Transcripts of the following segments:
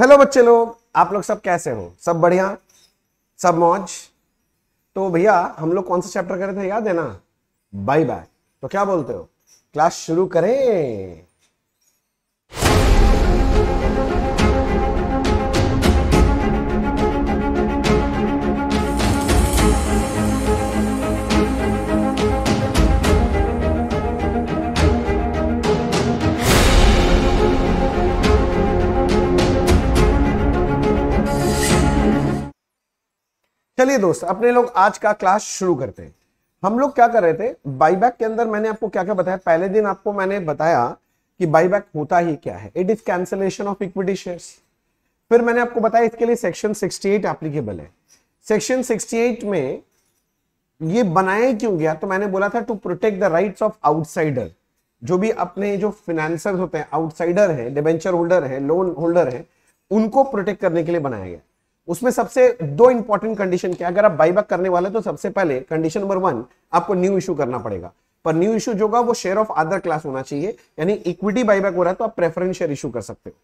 Hello बच्चे लोग आप लोग सब कैसे हो सब बढ़िया सब मौज तो भैया हम लोग कौन सा चैप्टर करे थे याद है ना बाय बाय तो क्या बोलते हो क्लास शुरू करें चलिए दोस्त अपने लोग आज का क्लास शुरू करते हैं हम लोग क्या कर रहे थे बाईबैक के अंदर मैंने आपको क्या क्या बताया पहले दिन आपको मैंने बताया कि बाईबैक होता ही क्या है it is cancellation of equity shares फिर मैंने आपको बताया इसके लिए सेक्शन 68 एप्लीकेबल है सेक्शन 68 में ये बनाया क्यों गया तो मैंने बोला था to protect the right of outsider जो भी अपने जो फिनेंसर होते हैं आउटसाइडर है डिबेंचर होल्डर है लोन होल्डर है उनको प्रोटेक्ट करने के लिए बनाया गया उसमें सबसे दो इंपॉर्टेंट कंडीशन क्या अगर आप बाईबैक करने वाले तो सबसे पहले कंडीशन नंबर वन आपको न्यू इशू करना पड़ेगा पर न्यू इशू जो होगा वो शेयर ऑफ अदर क्लास होना चाहिए यानी इक्विटी बाईबैक हो रहा है तो आप प्रेफरेंस शेयर इशू कर सकते हो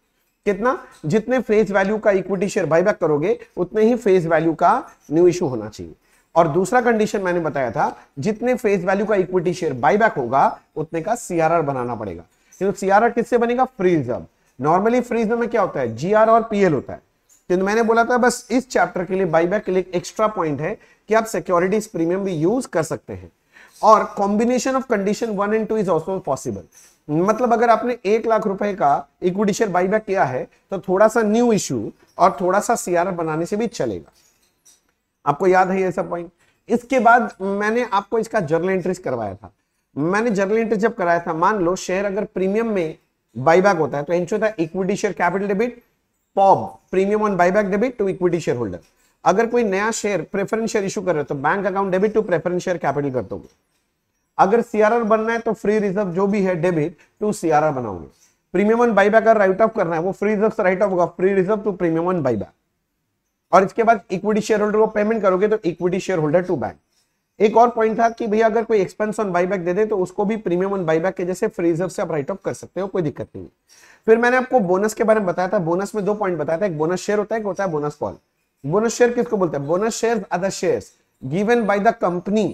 कितना जितने फेस वैल्यू का इक्विटी शेयर बाईबैक करोगे उतने ही फेस वैल्यू का न्यू इशू होना चाहिए और दूसरा कंडीशन मैंने बताया था जितने फेस वैल्यू का इक्विटी शेयर बाईबैक होगा उतने का सीआरआर बनाना पड़ेगा तो सीआरआर किससे बनेगा free reserve normally free reserve में क्या होता है जीआर और पीएल होता है क्योंकि मैंने बोला था बस इस चैप्टर के लिए बाईबैक के लिए एक एक्स्ट्रा पॉइंट है कि आप सिक्योरिटीज प्रीमियम भी यूज कर सकते हैं और combination of condition one and two is also possible मतलब अगर आपने एक लाख रुपए का इक्विटी शेयर बाईबैक किया है तो थोड़ा सा न्यू इश्यू और थोड़ा सा सीआर बनाने से भी चलेगा आपको याद है ये सब पॉइंट इसके बाद मैंने आपको इसका जर्नल एंट्रीज करवाया था मैंने जर्नल एंट्री जब कराया था मान लो शेयर अगर प्रीमियम में बाईबैक होता है तो इंश्योर था इक्विटी शेयर कैपिटल डेबिट पॉब premium on buyback debit to equity share holder अगर कोई नया शेयर प्रेफरेंस शेयर इशू कर रहे हो तो bank account debit to preference share capital कर दोगे अगर सीआरआर बनना है तो फ्री रिजर्व जो भी है डेबिट टू सीआरआर बनाओगे प्रीमियम ऑन बाईबैक अगर राइट ऑफ करना है वो फ्री रिजर्व राइट ऑफ होगा free reserve to premium on buyback और इसके बाद इक्विटी शेयर होल्डर को पेमेंट करोगे तो equity share holder to bank एक और पॉइंट था कि भैया अगर कोई एक्सपेंस ऑन बाईबैक दे दे तो उसको भी प्रीमियम ऑन बाईबैक के जैसे फ्री रिजर्व से आप राइट ऑफ कर सकते हो कोई दिक्कत नहीं फिर मैंने आपको बोनस के बारे में बताया था बोनस में दो पॉइंट बताया था एक बोनस शेयर होता है एक होता है बोनस कॉल बोनस शेयर किसको बोलते हैं bonus share other share given by the company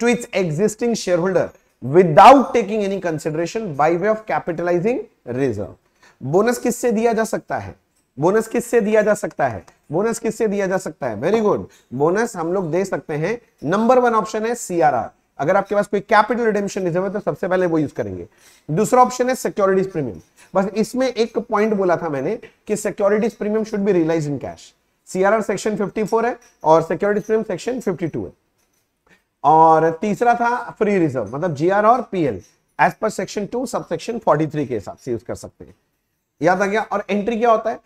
to its existing share holder without taking any consideration by way of capitalising reserve bonus किससे दिया जा सकता है बोनस किससे दिया जा सकता है बोनस किससे दिया जा सकता है वेरी गुड बोनस हम लोग दे सकते हैं नंबर वन ऑप्शन है सीआरआर अगर आपके पास कोई कैपिटल रिडेम्पशन रिजर्व है तो सबसे पहले वो यूज करेंगे दूसरा ऑप्शन है सिक्योरिटीज प्रीमियम बस इसमें एक पॉइंट बोला था मैंने कि securities premium should be realise in cash CRR section 54 है और सिक्योरिटीज प्रीमियम सेक्शन 52 है और तीसरा था फ्री रिजर्व मतलब जीआर और PL as per section two sub section 43 के हिसाब से यूज कर सकते हैं याद आ गया और एंट्री क्या होता है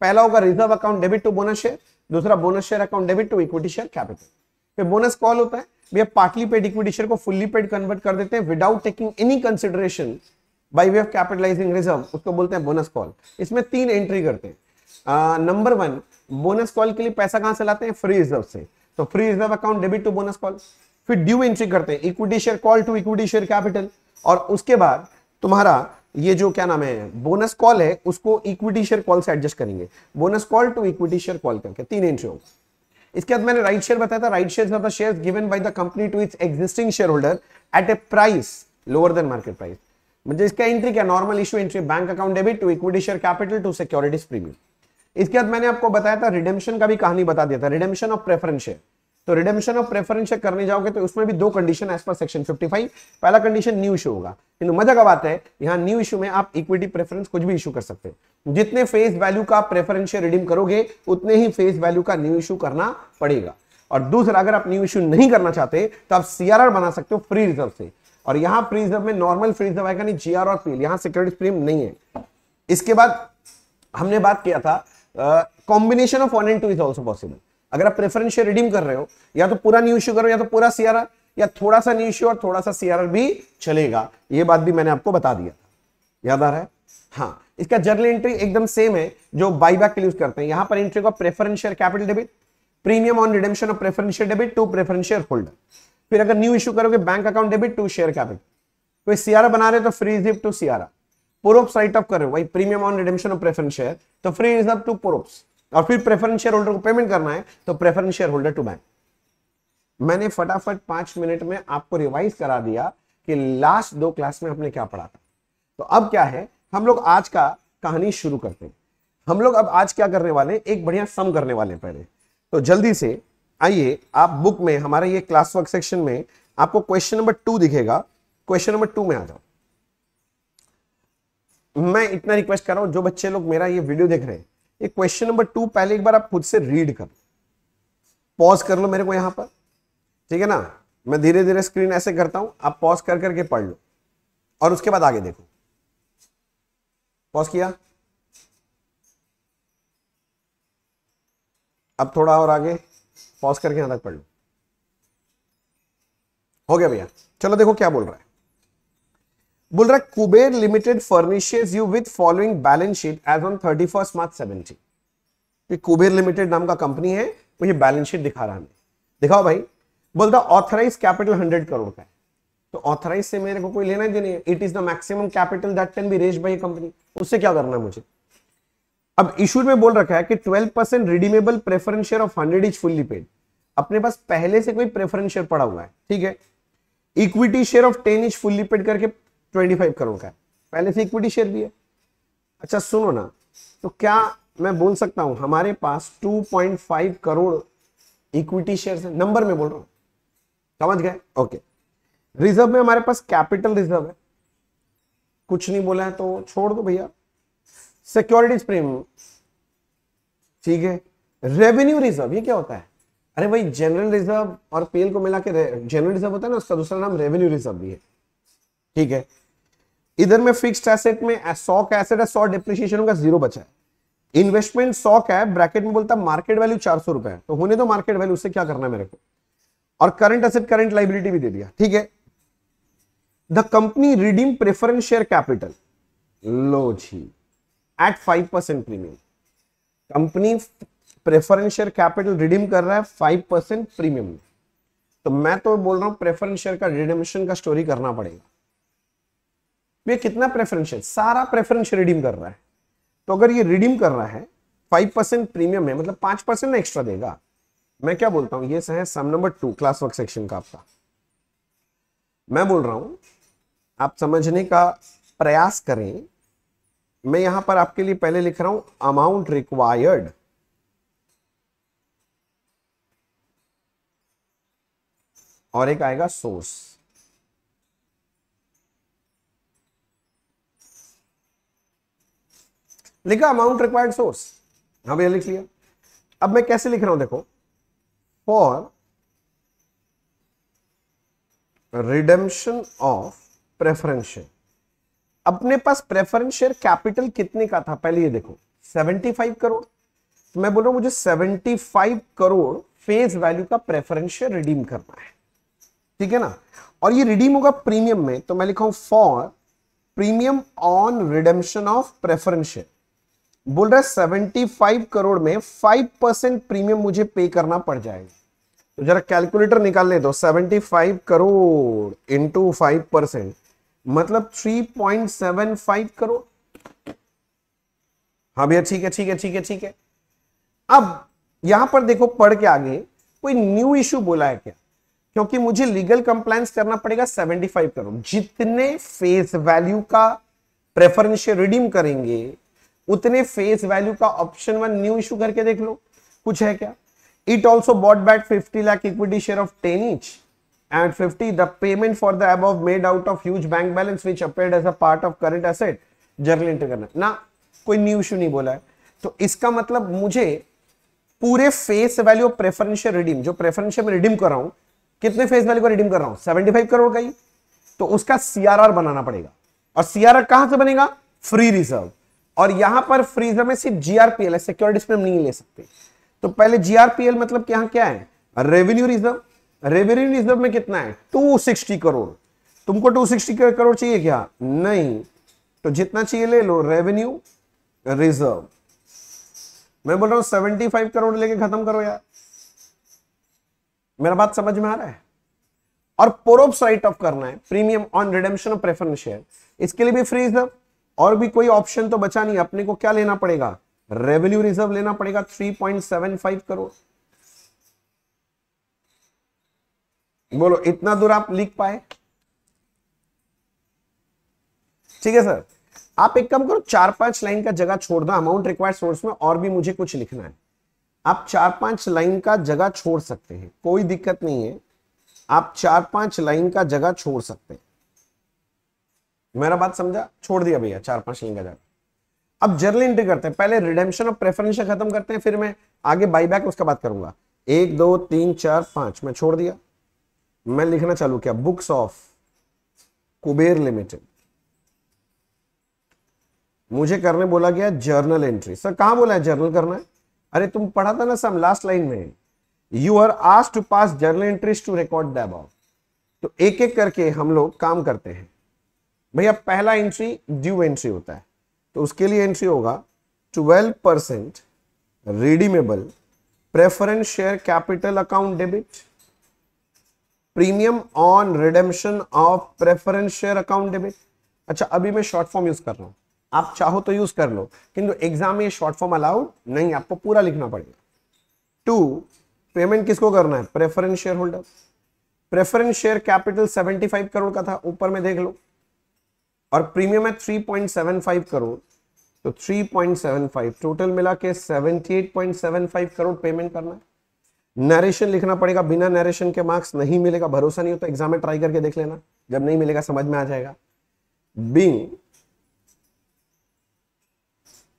पहला होगा reserve account debit to bonus share दूसरा bonus share account debit to equity share capital फिर बोनस कॉल होता है भैया पार्टली पेड इक्विटी शेयर को फुल्ली पेड कन्वर्ट कर देते हैं without taking any consideration by way of capitalising reserve उसको बोलते हैं बोनस कॉल इसमें तीन एंट्री करते हैं नंबर वन बोनस कॉल के लिए पैसा कहां से लाते हैं फ्री रिजर्व से तो free reserve account debit to bonus call फिर ड्यू एंट्री करते हैं equity share call to equity share capital और उसके बाद तुम्हारा ये जो क्या नाम है बोनस कॉल है उसको इक्विटी शेयर कॉल से एडजस्ट करेंगे bonus call to equity share call करके तीन एंट्री होगा इसके बाद मैंने राइट शेयर बताया था right share share given by the company to its existing share holder at a price lower than market price मतलब इसका एंट्री क्या normal issue entry bank account debit to equity share capital to securities premium इसके बाद मैंने आपको बताया था redemption का भी कहानी बता दिया था रिडेम्पशन ऑफ प्रेफरेंस शेयर तो रिडेम्पशन ऑफ प्रेफरेंस शेयर करने जाओगे तो उसमें भी दो कंडीशन एज पर सेक्शन 55 पहला कंडीशन न्यू इशू होगा किंतु मजा का बात है यहाँ न्यू इशू में आप इक्विटी प्रेफरेंस कुछ भी इशू कर सकते हैं जितने फेस वैल्यू का प्रेफरेंस शेयर रिडीम करोगे उतने ही फेस वैल्यू का न्यू इशू करना पड़ेगा और दूसरा अगर आप न्यू इशू नहीं करना चाहते तो आप सीआरआर बना सकते हो फ्री रिजर्व से और यहां प्रीजनर में नॉर्मल फ्रीजनर आएगा नहीं जीआर और पील यहां सिक्योरिटी प्रीम नहीं है इसके बाद हमने बात किया था combination of one and two is also possible अगर आप प्रेफरेंस रिडीम कर रहे हो या तो पूरा न्यू इश्यू करो या तो पूरा सीआरआर या थोड़ा सा न्यू इश्यू और थोड़ा सा सीआरआर भी चलेगा यह बात भी मैंने आपको बता दिया था याद आ रहा है हाँ इसका जर्नल एंट्री एकदम सेम है जो बाईबैक के लिए यूज करते हैं यहां पर एंट्री को preference share capital debit premium on redemption of preference share debit to preference share holder फिर अगर न्यू इश्यू करोगे bank account debit to share capital कोई सियारा बना रहे तो free reserve to CRR PORPS write off कर रहे हो वही premium on redemption of preference share तो फ्री इज टू पुरोप्स और फिर प्रेफरेंस शेयर होल्डर को पेमेंट करना है तो preference share holder to bank मैंने फटाफट पांच मिनट में आपको रिवाइज करा दिया कि लास्ट दो क्लास में हमने क्या पढ़ा था तो अब क्या है हम लोग आज का कहानी शुरू करते हैं हम लोग अब आज क्या करने वाले एक बढ़िया सम करने वाले पहले तो जल्दी से आइए आप बुक में हमारे ये क्लास वर्क सेक्शन में आपको क्वेश्चन नंबर टू दिखेगा क्वेश्चन नंबर टू में आ जाओ मैं इतना रिक्वेस्ट कर रहा हूं जो बच्चे लोग मेरा ये वीडियो देख रहे हैं ये क्वेश्चन नंबर टू पहले एक बार आप खुद से रीड कर पॉज कर लो मेरे को यहां पर ठीक है ना मैं धीरे धीरे स्क्रीन ऐसे करता हूं आप पॉज कर करके पढ़ लो और उसके बाद आगे देखो पॉज किया अब थोड़ा और आगे पॉज करके यहां तक पढ़ लो हो गया भैया चलो देखो क्या बोल रहा है बोल रहा है Kuber limited furnishes you with following balance sheet as on thirty first March seventy ये कुबेर लिमिटेड नाम का कंपनी है मुझे बैलेंस शीट दिखा रहा है दिखाओ भाई बोलता ऑथराइज कैपिटल हंड्रेड करोड़ का है तो ऑथराइज से मेरे को कोई लेना ही नहीं है it is the maximum capital that can be raise by company उससे क्या करना है मुझे अब इशू में बोल रखा है कि 12 percent redeemable preference share of hundred is fully paid अपने पास पहले से कोई प्रेफरेंस शेयर पड़ा हुआ है ठीक है equity share of ten is fully paid करके ट्वेंटी फाइव करोड़ का है पहले से इक्विटी शेयर भी है अच्छा सुनो ना तो क्या मैं बोल सकता हूं हमारे पास two point five crore equity share है नंबर में बोल रहा हूं समझ गए ओके रिजर्व में हमारे पास कैपिटल रिजर्व है कुछ नहीं बोला है तो छोड़ दो भैया सिक्योरिटीज प्रीमियम ठीक है रेवेन्यू रिजर्व ये क्या होता है अरे भाई जनरल रिजर्व और पीएल को मिला के जनरल रिजर्व होता है ना उसका दूसरा नाम रेवेन्यू रिजर्व भी है ठीक है इधर में फिक्स्ड एसेट में सौ का एसेट है सौ डिप्रिशिएशन का जीरो बचा है इन्वेस्टमेंट सौ का है ब्रैकेट में बोलता मार्केट वैल्यू चार सौ रुपए तो होने दो मार्केट वैल्यू उससे क्या करना है मेरे को और करंट एसेट करंट लाइबिलिटी भी दे दिया ठीक है the company redeem preference share capital लो जी at five percent premium company preferential capital redeem कर रहा है फाइव परसेंट प्रीमियम तो मैं तो बोल रहा हूं प्रेफरेंशियर का रिडीमशन का स्टोरी करना पड़ेगा ये कितना प्रेफरेंशियर सारा प्रेफरेंशियर रिडीम कर रहा है तो अगर ये रिडीम कर रहा है फाइव परसेंट प्रीमियम है मतलब पांच परसेंट एक्स्ट्रा देगा मैं क्या बोलता हूं ये है sum number two class work section का आपका मैं बोल रहा हूं आप समझने का प्रयास करें मैं यहां पर आपके लिए पहले लिख रहा हूं अमाउंट रिक्वायर्ड और एक आएगा सोर्स लिखा अमाउंट रिक्वायर्ड सोर्स हाँ भैया लिख लिया अब मैं कैसे लिख रहा हूं देखो for redemption of preference share अपने पास प्रेफरेंस शेयर कैपिटल कितने का था पहले ये देखो 75 करोड़ तो मैं बोल रहा हूं मुझे 75 करोड़ फेस वैल्यू का प्रेफरेंस शेयर रिडीम करना है ठीक है ना और ये रिडीम होगा प्रीमियम में तो मैं लिखा हूं for premium on redemption of preferential बोल रहा है सेवेंटी फाइव करोड़ में फाइव परसेंट प्रीमियम मुझे पे करना पड़ जाएगा तो जरा कैलकुलेटर निकाल ले दो seventy five crore into five percent मतलब three point seven five crore हाँ भैया ठीक है ठीक है ठीक है ठीक है अब यहां पर देखो पढ़ के आगे कोई न्यू इश्यू बोला है क्या क्योंकि मुझे लीगल कंप्लायंस करना पड़ेगा 75 करोड़ जितने फेस वैल्यू का प्रेफरेंशियल रिडीम करेंगे उतने फेस वैल्यू का ऑप्शन वन न्यू इशू करके देख लो कुछ है क्या it also bought back fifty lakh equity share of ten each and 50 the payment for the above made out of huge bank balance which appeared as a part of current asset journal enter करना ना कोई new issue नहीं बोला है तो इसका मतलब मुझे पूरे face value of preferential redeem जो प्रेफरेंशियल रिडीम कर रहा हूं कितने फेस वैल्यू को रिडीम कर रहा हूं सेवेंटी फाइव करोड़ का ही तो उसका सीआरआर बनाना पड़ेगा और सीआरआर कहां से बनेगा फ्री रिजर्व और यहां पर फ्री रिजर्व में सिर्फ जीआरपीएल है सिक्योरिटीज में हम नहीं ले सकते तो पहले जीआरपीएल मतलब क्या क्या है रेवेन्यू रिजर्व रेवेन्यू रिजर्व में कितना है 260 करोड़ तुमको 260 करोड़ चाहिए क्या नहीं तो जितना चाहिए ले लो रेवेन्यू रिजर्व मैं बोल रहा हूं 75 करोड़ लेके खत्म करो यार मेरा बात समझ में आ रहा है और पोरोप्स राइट ऑफ करना है premium on redemption preference share इसके लिए भी फ्री रिजर्व और भी कोई ऑप्शन तो बचा नहीं अपने को क्या लेना पड़ेगा रेवेन्यू रिजर्व लेना पड़ेगा 3.75 करोड़ बोलो इतना दूर आप लिख पाए ठीक है सर आप एक काम करो चार पांच लाइन का जगह छोड़ दो अमाउंट रिक्वायर्ड सोर्स में और भी मुझे कुछ लिखना है आप चार पांच लाइन का जगह छोड़ सकते हैं कोई दिक्कत नहीं है आप चार पांच लाइन का जगह छोड़ सकते हैं मेरा बात समझा छोड़ दिया भैया चार पांच लाइन का जगह अब जर्नल एंट्री करते हैं पहले रिडेम्शन और प्रेफरेंस खत्म करते हैं फिर मैं आगे बाईबैक उसका बात करूंगा एक दो तीन चार पांच मैं छोड़ दिया मैं लिखना चालू किया बुक्स ऑफ कुबेर लिमिटेड मुझे करने बोला गया जर्नल एंट्री सर कहां बोला है जर्नल करना है अरे तुम पढ़ा था ना सम लास्ट लाइन में you are asked to pass journal entries to record the about तो एक एक करके हम लोग काम करते हैं भैया पहला एंट्री ड्यू एंट्री होता है तो उसके लिए एंट्री होगा twelve percent redeemable preference share capital account debit premium on redemption of preference share account debit अच्छा अभी मैं शॉर्ट फॉर्म यूज कर रहा हूं आप चाहो तो यूज कर लो किंतु एग्जाम में शॉर्ट फॉर्म अलाउड नहीं आपको पूरा लिखना पड़ेगा टू पेमेंट किसको करना है preference share holder preference share capital 75 crore का था ऊपर में देख लो और प्रीमियम है 3.75 करोड़ तो 3.75 टोटल मिला के 78.75 करोड़ पेमेंट करना है नरेशन लिखना पड़ेगा बिना नरेशन के मार्क्स नहीं मिलेगा भरोसा नहीं हो तो एग्जाम में ट्राई करके देख लेना जब नहीं मिलेगा समझ में आ जाएगा being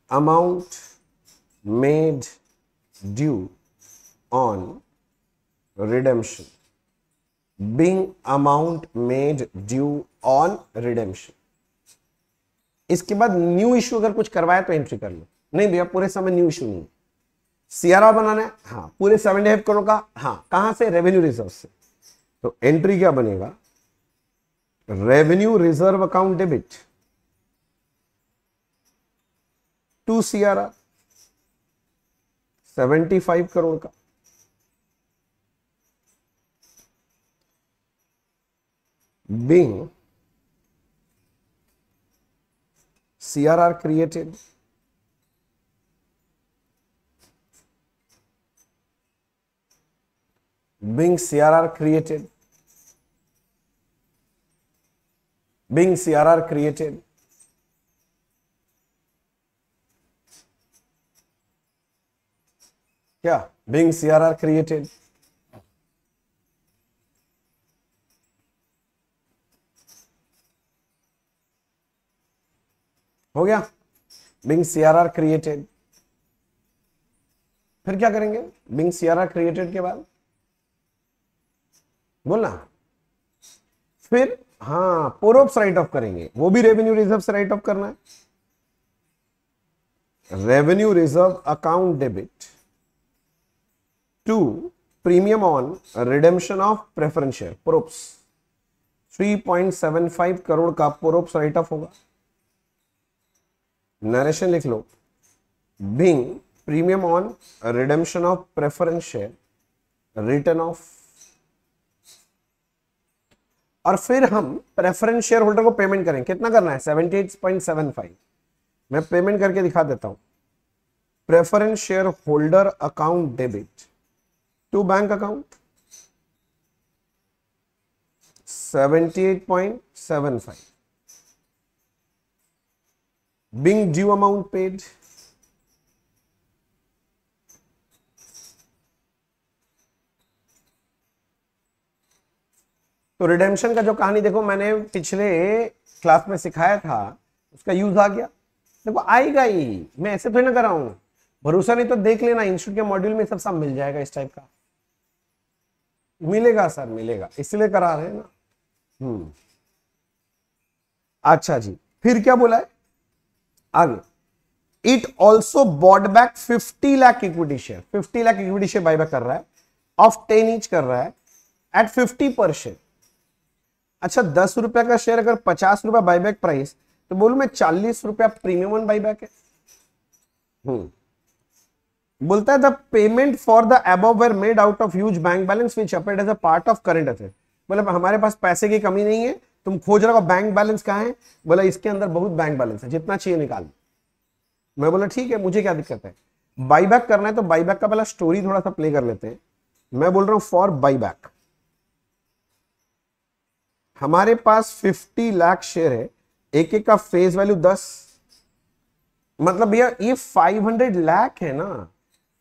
amount made due on redemption being amount made due on redemption इसके बाद न्यू इशू अगर कुछ करवाया तो एंट्री कर लो नहीं भैया पूरे समय न्यू इशू नहीं सीआरआर बनाना है हाँ पूरे सेवन एफ करो का हाँ कहां से रेवेन्यू रिजर्व से तो एंट्री क्या बनेगा revenue reserve account debit to C R R seventy five crore का being C R R created being C R R created being C R R created C R R created हो गया Bing CRR created फिर क्या करेंगे Bing CRR created के बाद बोलना फिर हाँ पोरोप्स राइट ऑफ करेंगे वो भी रेवेन्यू रिजर्व से राइट ऑफ करना है revenue reserve account debit 2. Off preference share PORPS three point seven 3.75 crore का प्रोप्स राइट ऑफ होगा नरेशन लिख लो being premium on redemption of preference share written off और फिर हम प्रेफरेंस शेयर होल्डर को पेमेंट करें कितना करना है 78.75 मैं पेमेंट करके दिखा देता हूं preference share holder account debit to bank account 78.75 being due amount paid तो रिडेम्पशन का जो कहानी देखो मैंने पिछले क्लास में सिखाया था उसका यूज आ गया देखो आएगा ही मैं ऐसे थोड़ी ना कर रहा हूं भरोसा नहीं तो देख लेना इंस्टीट्यूट के मॉड्यूल में सब सब मिल जाएगा इस टाइप का मिलेगा सर मिलेगा इसलिए करा रहे हैं ना हम्म अच्छा जी फिर क्या बोला है आगे it also bought back fifty lakh equity share fifty lakh equity share buy back कर रहा है ऑफ टेन इंच कर रहा है एट फिफ्टी पर शेयर अच्छा दस रुपए का शेयर अगर पचास रुपया बाईबैक प्राइस तो बोलू मैं चालीस रुपया प्रीमियम बाईबैक है हम्म बोलता है the payment for the above were made out of huge bank balance which appeared as a part of current affair मतलब हमारे पास पैसे की कमी नहीं है तुम खोज रहे हो बैंक बैलेंस कहा है बोला इसके अंदर बहुत बैंक बैलेंस है जितना चाहिए निकाल मैं बोला ठीक है मुझे क्या दिक्कत है बाईबैक करना है तो बाईबैक का पहला स्टोरी थोड़ा सा प्ले कर लेते हैं मैं बोल रहा हूं फॉर बाईबैक हमारे पास 50 लाख शेयर है एक एक का फेस वैल्यू 10 मतलब भैया ये 500 लाख है ना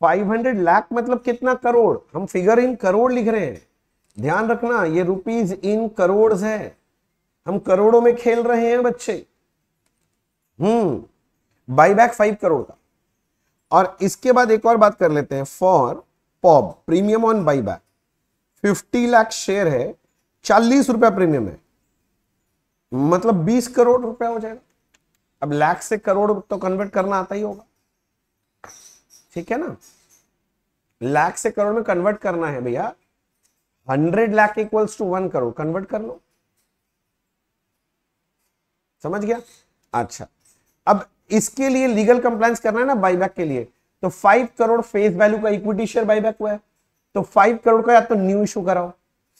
500 लाख मतलब कितना करोड़ हम फिगर इन करोड़ लिख रहे हैं ध्यान रखना ये रुपीज इन करोड़ है हम करोड़ों में खेल रहे हैं बच्चे हम्म बाईबैक फाइव करोड़ का और इसके बाद एक और बात कर लेते हैं for POB premium on buyback fifty lakh share है चालीस रुपया प्रीमियम है मतलब बीस करोड़ रुपया हो जाएगा अब लाख से करोड़ तो कन्वर्ट करना आता ही होगा ठीक है ना लाख से करोड़ में कन्वर्ट करना है भैया hundred lakh equals to one crore convert कर लो समझ गया अच्छा अब इसके लिए लीगल कंप्लाइंस करना है ना बाईबैक के लिए तो फाइव करोड़ फेस वैल्यू का इक्विटी शेयर बाईबैक हुआ है तो फाइव करोड़ का या तो न्यू इशू कराओ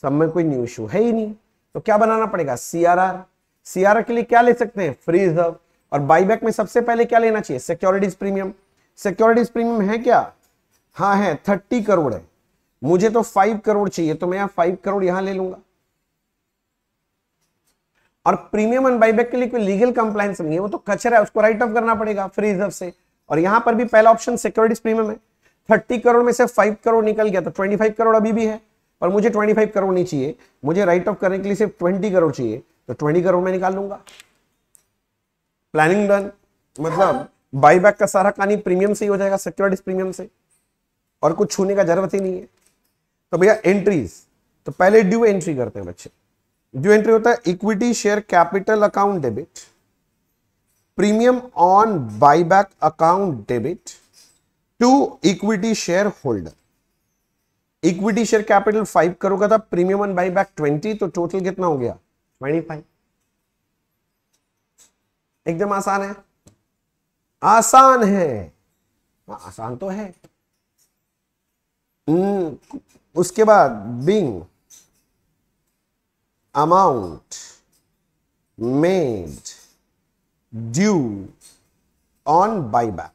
सब में कोई न्यू इशू है ही नहीं तो क्या बनाना पड़ेगा सीआरआर सीआरआर के लिए क्या ले सकते हैं फ्री रिजर्व और बाईबैक में सबसे पहले क्या लेना चाहिए सिक्योरिटीज प्रीमियम सिक्योरिटीज प्रीमियम है क्या हाँ है थर्टी करोड़ है मुझे तो फाइव करोड़ चाहिए तो मैं यहां फाइव करोड़ यहां ले लूंगा और प्रीमियम एंड बाईबैक के लिए कोई लीगल कंप्लाइंस नहीं है वो तो कचरा है उसको राइट ऑफ करना पड़ेगा फ्री रिजर्व से और यहां पर भी पहला ऑप्शन सिक्योरिटीज प्रीमियम है थर्टी करोड़ में से फाइव करोड़ निकल गया तो ट्वेंटी फाइव करोड़ अभी भी है पर मुझे ट्वेंटी फाइव करोड़ नहीं चाहिए मुझे राइट ऑफ करने के लिए सिर्फ ट्वेंटी करोड़ चाहिए तो ट्वेंटी करोड़ में निकाल लूंगा प्लानिंग डन मतलब बाईबैक का सारा कहानी प्रीमियम से ही हो जाएगा सिक्योरिटीज प्रीमियम से और कुछ छूने का जरूरत ही नहीं है तो भैया एंट्रीज तो पहले ड्यू एंट्री करते हैं बच्चे ड्यू एंट्री होता है equity share capital account debit premium on buyback account debit to equity share holder equity share capital five crore का था प्रीमियम ऑन बाईबैक ट्वेंटी तो टोटल तो कितना हो गया ट्वेंटी फाइव एकदम आसान है आसान है हाँ, आसान तो है हम्म, उसके बाद being amount made due on buyback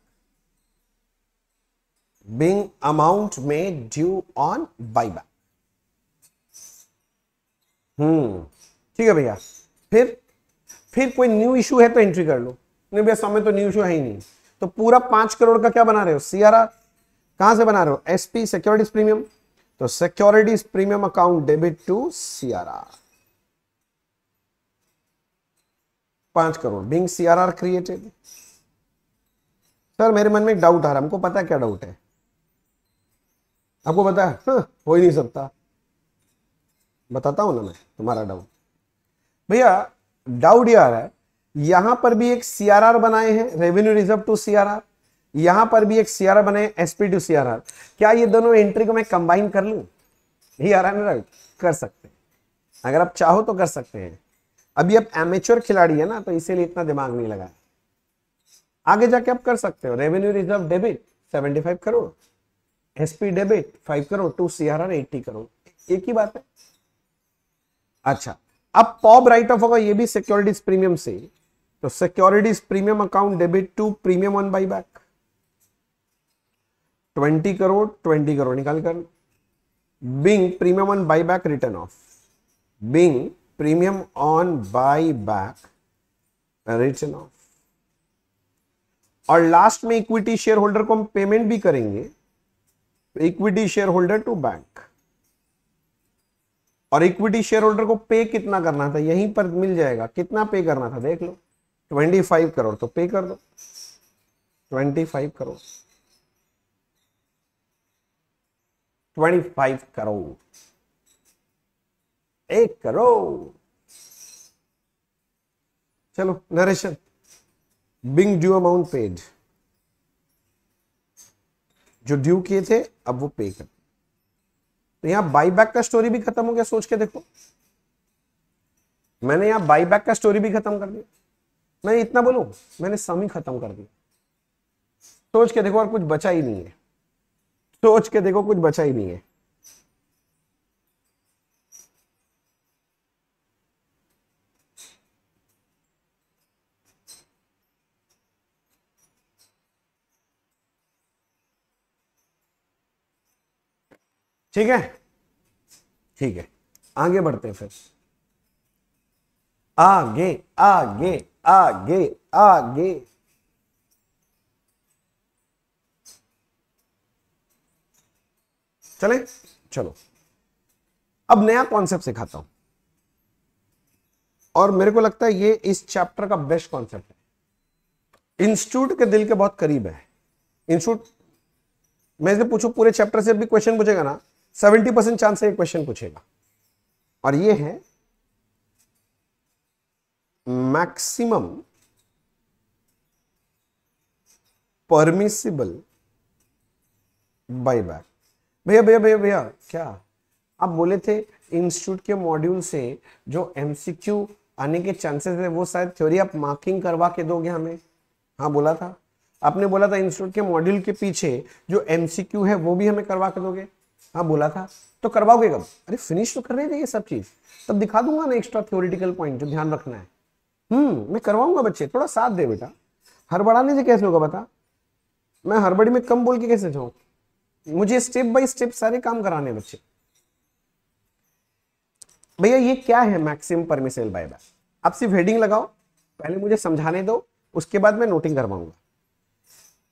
being amount made due on buyback हम्म ठीक है भैया फिर फिर कोई न्यू इश्यू है तो एंट्री कर लो नहीं भैया समय तो न्यूज है ही नहीं तो पूरा पांच करोड़ का क्या बना रहे हो सीआरआर कहां से बना रहे हो एसपी सिक्योरिटीज प्रीमियम तो securities premium account debit to CRR पांच crore being CRR created sir मेरे मन में एक डाउट आ रहा है हमको पता है क्या डाउट है आपको पता है हाँ, हो ही नहीं सकता बताता हूं ना मैं तुम्हारा डाउट भैया डाउट ये आ रहा है यहां पर भी एक सीआरआर बनाए हैं रेवेन्यू रिजर्व टू सीआरआर यहां पर भी एक सीआरआर बनाए एसपी टू सीआरआर क्या ये दोनों एंट्री को मैं कंबाइन कर लू ही राइट कर सकते हैं अगर आप चाहो तो कर सकते हैं अभी आप एमेच्योर खिलाड़ी है ना तो इसीलिए इतना दिमाग नहीं लगा आगे जाके आप कर सकते हो revenue reserve debit seventy five crore SP debit five crore to CRR eighty crore एक ही बात है अच्छा अब पॉब राइट ऑफ होगा ये भी सिक्योरिटीज प्रीमियम से तो securities premium account debit to premium on buy back twenty crore twenty crore निकाल कर being premium on buy back written off being premium on buy back written off और लास्ट में इक्विटी शेयर होल्डर को हम payment भी करेंगे equity share holder to bank और equity share holder को पे कितना करना था यहीं पर मिल जाएगा कितना पे करना था देख लो ट्वेंटी फाइव करोड़ तो पे कर दो twenty five crore twenty five crore एक करोड़ चलो narration being due amount paid जो ड्यू किए थे अब वो पे कर तो यहां बाईबैक का स्टोरी भी खत्म हो गया सोच के देखो मैंने यहां बाईबैक का स्टोरी भी खत्म कर दिया मैं इतना बोलू मैंने सम ही खत्म कर दिया सोच के देखो और कुछ बचा ही नहीं है सोच के देखो कुछ बचा ही नहीं है ठीक है ठीक है आगे बढ़ते हैं फिर आगे आगे आगे आगे चले चलो अब नया कॉन्सेप्ट सिखाता हूं और मेरे को लगता है ये इस चैप्टर का बेस्ट कॉन्सेप्ट है इंस्टीट्यूट के दिल के बहुत करीब है इंस्टीट्यूट मैं इसे पूछू पूरे चैप्टर से भी क्वेश्चन पूछेगा ना सेवेंटी परसेंट चांस है क्वेश्चन पूछेगा और ये है मैक्सिमम परमिसिबल बैक भैया भैया भैया भैया क्या आप बोले थे इंस्टीट्यूट के मॉड्यूल से जो एमसीक्यू आने के चांसेस है वो शायद थ्योरी आप मार्किंग करवा के दोगे हमें हाँ बोला था आपने बोला था इंस्टीट्यूट के मॉड्यूल के पीछे जो एमसीक्यू है वो भी हमें करवा के दोगे हाँ बोला था तो करवाओगे कब अरे फिनिश तो कर रहे थे ये सब चीज तब दिखा दूंगा ना एक्स्ट्रा थ्योरिटिकल पॉइंट जो ध्यान रखना है हम्म मैं करवाऊंगा बच्चे थोड़ा साथ दे बेटा हड़बड़ाने से कैसे होगा बता मैं हड़बड़ी में कम बोल के कैसे जाऊं मुझे स्टेप बाय स्टेप सारे काम कराने बच्चे भैया ये क्या है मैक्सिमम बाय बाय आप सिर्फ हेडिंग लगाओ पहले मुझे समझाने दो उसके बाद मैं नोटिंग करवाऊंगा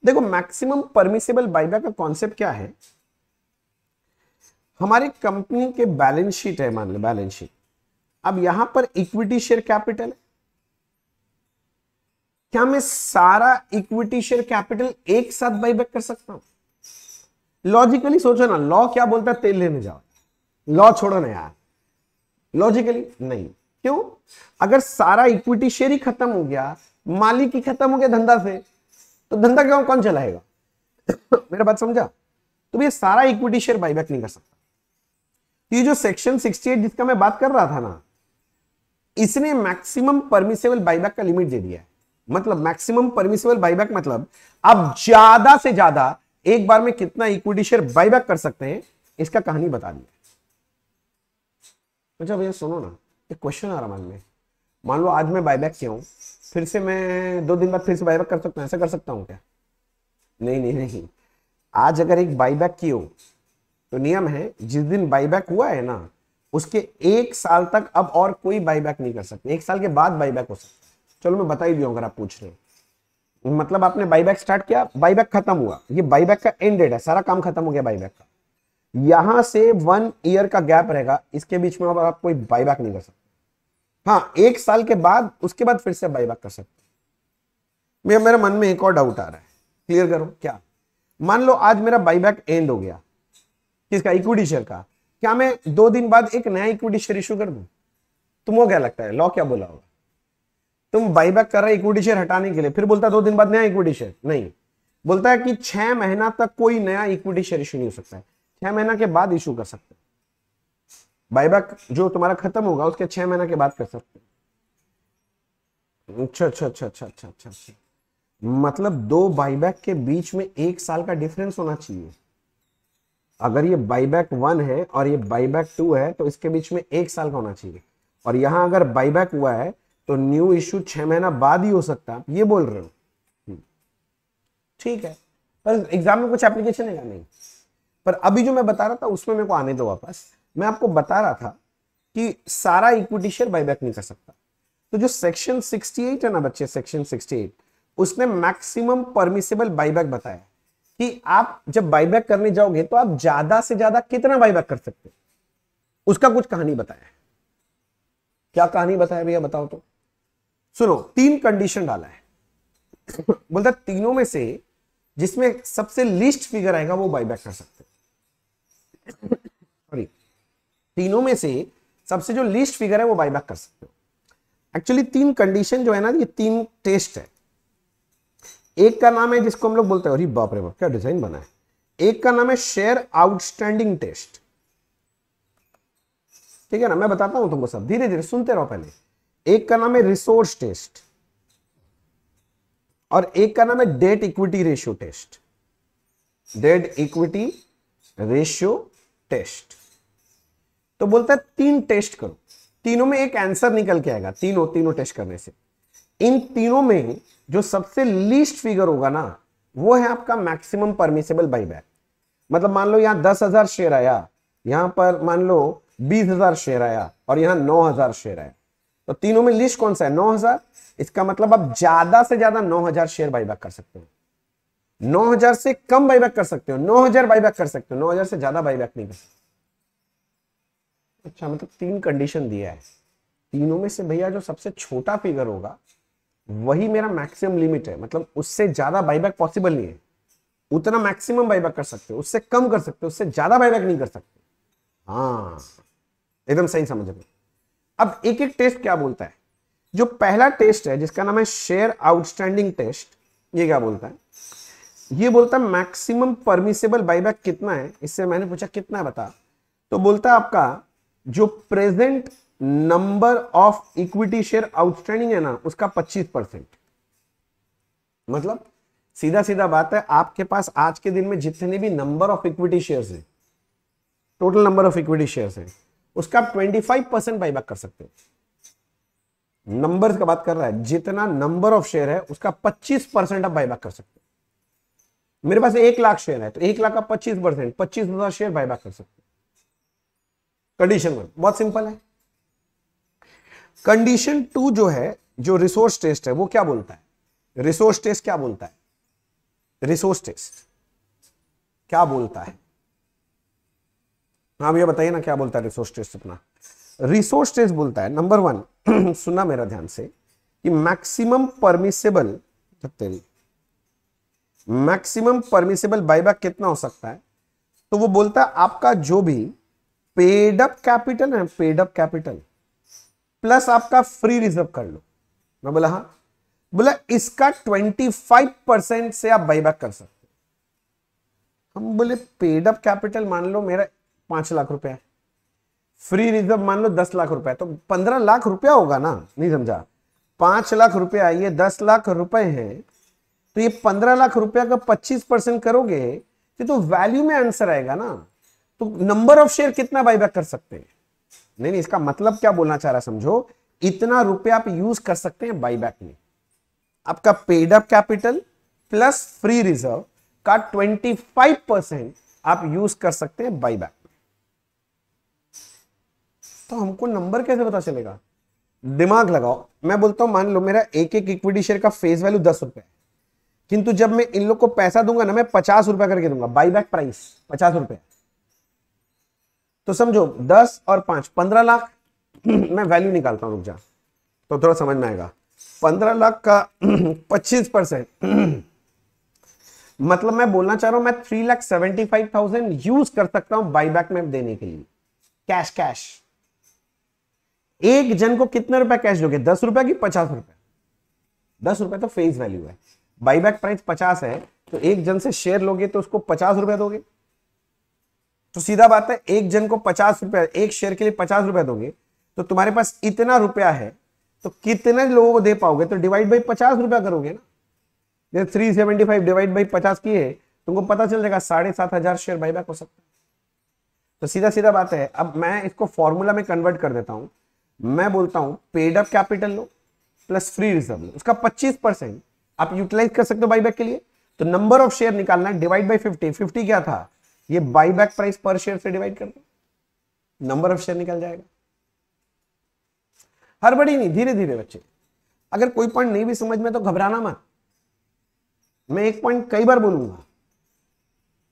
देखो मैक्सिमम परमिसेबल बायबैक का कॉन्सेप्ट क्या है हमारी कंपनी के बैलेंस शीट है मान लो बैलेंस शीट अब यहां पर इक्विटी शेयर कैपिटल है क्या मैं सारा इक्विटी शेयर कैपिटल एक साथ बाईबैक कर सकता हूं लॉजिकली सोचो ना लॉ क्या बोलता है तेल लेने जाओ लॉ छोड़ो ना यार लॉजिकली नहीं क्यों अगर सारा इक्विटी शेयर ही खत्म हो गया मालिक ही खत्म हो गया धंधा से तो धंधा क्यों कौन चलाएगा मेरा बात समझा तो भैया सारा इक्विटी शेयर बाईबैक नहीं कर सकता ये जो सेक्शन 68 जिसका मैं बात कर रहा था ना इसने मैक्सिमम परमिसेबल बाईबैक का लिमिट दे दिया है मतलब मैक्सिमम परमिशिबल बाईबैक मतलब आप ज्यादा से ज्यादा एक बार में कितना इक्विटी शेयर बाईबैक कर सकते हैं इसका कहानी बता दी अच्छा भैया सुनो ना एक क्वेश्चन आ रहा मन में मान लो आज मैं बाईबैक किया हूँ फिर से मैं दो दिन बाद फिर से बाईबैक कर सकता हूँ ऐसा कर सकता हूँ क्या नहीं नहीं नहीं आज अगर एक बाईबैक की हो तो नियम है जिस दिन बाईबैक हुआ है ना उसके एक साल तक अब और कोई बाईबैक नहीं कर सकते एक साल के बाद बाईबैक हो सकता चलो मैं बता ही दिया अगर आप पूछ रहे हैं मतलब आपने बाईबैक स्टार्ट किया बाईबैक खत्म हुआ ये बाईबैक का एंड डेट है सारा काम खत्म हो गया बाईबैक का यहां से वन ईयर का गैप रहेगा इसके बीच में आप कोई बाईबैक नहीं कर सकते हाँ एक साल के बाद उसके बाद फिर से बाईबैक कर सकते मेरे मेरे मन में एक और डाउट आ रहा है क्लियर करो क्या मान लो आज मेरा बाईबैक एंड हो गया किसका इक्विटी शेयर का क्या मैं दो दिन बाद एक नया इक्विटी शेयर इशू कर दू तुम्हें क्या लगता है लॉ क्या बोला होगा तुम बाईबैक कर रहे इक्विटी शेयर हटाने के लिए फिर बोलता है दो दिन बाद नया इक्विटी शेयर नहीं बोलता है कि छह महीना तक कोई नया इक्विटी शेयर इशू नहीं हो सकता है छह महीना के बाद इशू कर सकते हैं बाईबैक जो तुम्हारा खत्म होगा उसके छह महीना के बाद कर सकते अच्छा अच्छा अच्छा अच्छा अच्छा अच्छा अच्छा मतलब दो बाईबैक के बीच में एक साल का डिफरेंस होना चाहिए अगर ये बाईबैक वन है और ये बाईबैक टू है तो इसके बीच में एक साल का होना चाहिए और यहां अगर बाईबैक हुआ है तो न्यू इश्यू छह महीना बाद ही हो सकता है ये बोल रहे हो हम्म। ठीक है पर एग्जाम में कुछ एप्लीकेशन है या नहीं पर अभी जो मैं बता रहा था उसमें मेरे को आने दो वापस मैं आपको बता रहा था कि सारा इक्विटी शेयर बाईबैक नहीं कर सकता तो जो सेक्शन 68 है ना बच्चे सेक्शन 68 उसने मैक्सिमम परमिसेबल बाईबैक बताया कि आप जब बाईबैक करने जाओगे तो आप ज्यादा से ज्यादा कितना बाईबैक कर सकते हो उसका कुछ कहानी बताया क्या कहानी बताया भैया बताओ तो सुनो तीन कंडीशन डाला है बोलता तीनों में से जिसमें सबसे लीस्ट फिगर आएगा वो बाईबैक कर सकते हो सॉरी तीनों में से सबसे जो लीस्ट फिगर है वो बाईबैक कर सकते हो एक्चुअली तीन कंडीशन जो है ना ये तीन टेस्ट है एक का नाम है जिसको हम लोग बोलते हैं अरे बाप रे बाप क्या डिजाइन बना है एक का नाम है शेयर आउटस्टैंडिंग टेस्ट ठीक है ना मैं बताता हूं तुमको सब धीरे धीरे सुनते रहो पहले एक का नाम है रिसोर्स टेस्ट और एक का नाम है debt equity ratio test debt equity ratio test तो बोलता है तीन टेस्ट करो तीनों में एक आंसर निकल के आएगा तीनों तीनों टेस्ट करने से इन तीनों में जो सबसे लीस्ट फिगर होगा ना वो है आपका मैक्सिमम परमिसेबल बाईबैक मतलब मान लो यहां दस हजार शेयर आया यहां पर मान लो बीस हजार शेयर आया और यहां नौ हजार शेयर आया तो तीनों में लिस्ट कौन सा है नौ हजार इसका मतलब आप ज्यादा से ज्यादा नौ हजार शेयर बाईबैक कर सकते हो नौ हजार से कम बाईबैक कर सकते हो नौ हजार बाईबैक कर सकते हो नौ हजार से ज्यादा बाईबैक नहीं कर सकते अच्छा मतलब तीन कंडीशन दिया है तीनों में से भैया जो सबसे छोटा फिगर होगा वही मेरा मैक्सिमम लिमिट है मतलब उससे ज्यादा बाईबैक पॉसिबल नहीं है उतना मैक्सिमम बाईबैक कर सकते हो उससे कम कर सकते हो उससे ज्यादा बाईबैक नहीं कर सकते हाँ एकदम सही समझ रहे अब एक एक टेस्ट क्या बोलता है जो पहला टेस्ट है जिसका नाम है शेयर आउटस्टैंडिंग टेस्ट ये क्या बोलता है ये बोलता है मैक्सिमम परमिसेबल बाईबैक कितना है इससे मैंने पूछा कितना बता तो बोलता है आपका जो present number of equity share outstanding है ना उसका 25 परसेंट मतलब सीधा सीधा बात है आपके पास आज के दिन में जितने भी नंबर ऑफ इक्विटी शेयर्स है total number of equity shares है उसका आप ट्वेंटी फाइव परसेंट बाईबैक कर सकते हो नंबर का बात कर रहा है जितना नंबर ऑफ शेयर है उसका पच्चीस परसेंट आप बाईबैक कर सकते हो मेरे पास एक लाख शेयर है तो एक लाख का पच्चीस परसेंट पच्चीस हजार शेयर बाईबैक कर सकते कंडीशन वन बहुत सिंपल है कंडीशन टू जो है जो रिसोर्स टेस्ट है वो क्या बोलता है रिसोर्स टेस्ट क्या बोलता है रिसोर्स टेस्ट क्या बोलता है हाँ भैया बताइए ना क्या बोलता है रिसोर्स टेस्ट अपना रिसोर्स टेस्ट बोलता है नंबर वन सुना मेरा ध्यान से कि maximum permissible maximum permissible buyback कितना हो सकता है तो वो बोलता है आपका जो भी पेड अप कैपिटल है पेड अप कैपिटल प्लस आपका फ्री रिजर्व कर लो मैं बोला हाँ बोला इसका 25 परसेंट से आप बाईबैक कर सकते हम बोले पेड अप कैपिटल मान लो मेरा पांच लाख रुपए फ्री रिजर्व मान लो दस लाख रुपए तो पंद्रह लाख रुपया होगा ना नहीं समझा पांच लाख रुपया ये दस लाख रुपए है तो ये पंद्रह लाख रुपया का पच्चीस परसेंट करोगे तो, तो वैल्यू में आंसर आएगा ना तो नंबर ऑफ शेयर कितना बाईबैक कर सकते हैं नहीं नहीं इसका मतलब क्या बोलना चाह रहा समझो इतना रुपया आप यूज कर सकते हैं बाईबैक में आपका paid up capital plus free reserve का फाइव परसेंट आप यूज कर सकते हैं बैक तो हमको नंबर कैसे पता चलेगा दिमाग लगाओ मैं बोलता हूं मान लो मेरा एक एक इक्विटी शेयर का फेस वैल्यू दस रुपए किंतु जब मैं इन लोग को पैसा दूंगा ना मैं पचास रुपए करके दूंगा बाई बैक प्राइस पचास रुपए तो समझो दस और पांच पंद्रह लाख मैं वैल्यू निकालता हूं रुक जा तो थोड़ा समझ में आएगा पंद्रह लाख का पच्चीस परसेंट मतलब मैं बोलना चाह रहा हूं मैं three lakh seventy five thousand use कर सकता हूं बाईबैक में देने के लिए कैश कैश एक जन को कितने रुपए कैश दोगे दस रुपए की पचास रुपए दस रुपए तो फेस वैल्यू है बाईबैक प्राइस पचास है तो एक जन से शेयर लोगे तो उसको पचास रुपए दोगे तो सीधा बात है एक जन को पचास रुपए एक शेयर के लिए पचास रुपए दोगे तो तुम्हारे पास इतना रुपया है तो कितने लोगों को दे पाओगे तो डिवाइड बाई पचास रुपया करोगे ना जैसे three seventy five divide by पचास किए तुमको पता चल जाएगा साढ़े सात हजार शेयर बाईबैक हो सकता है तो सीधा सीधा बात है अब मैं इसको फॉर्मूला में कन्वर्ट कर देता हूं मैं बोलता हूं पेड अप कैपिटल लो प्लस फ्री रिजर्व लो उसका 25 परसेंट आप यूटिलाइज कर सकते हो बाईबैक के लिए तो नंबर ऑफ शेयर निकालना है डिवाइड बाई फिफ्टी फिफ्टी क्या था ये बाईबैक प्राइस पर शेयर से डिवाइड कर दो नंबर ऑफ शेयर निकल जाएगा हर बड़ी नहीं धीरे धीरे बच्चे अगर कोई पॉइंट नहीं भी समझ में तो घबराना मत मैं एक पॉइंट कई बार बोलूंगा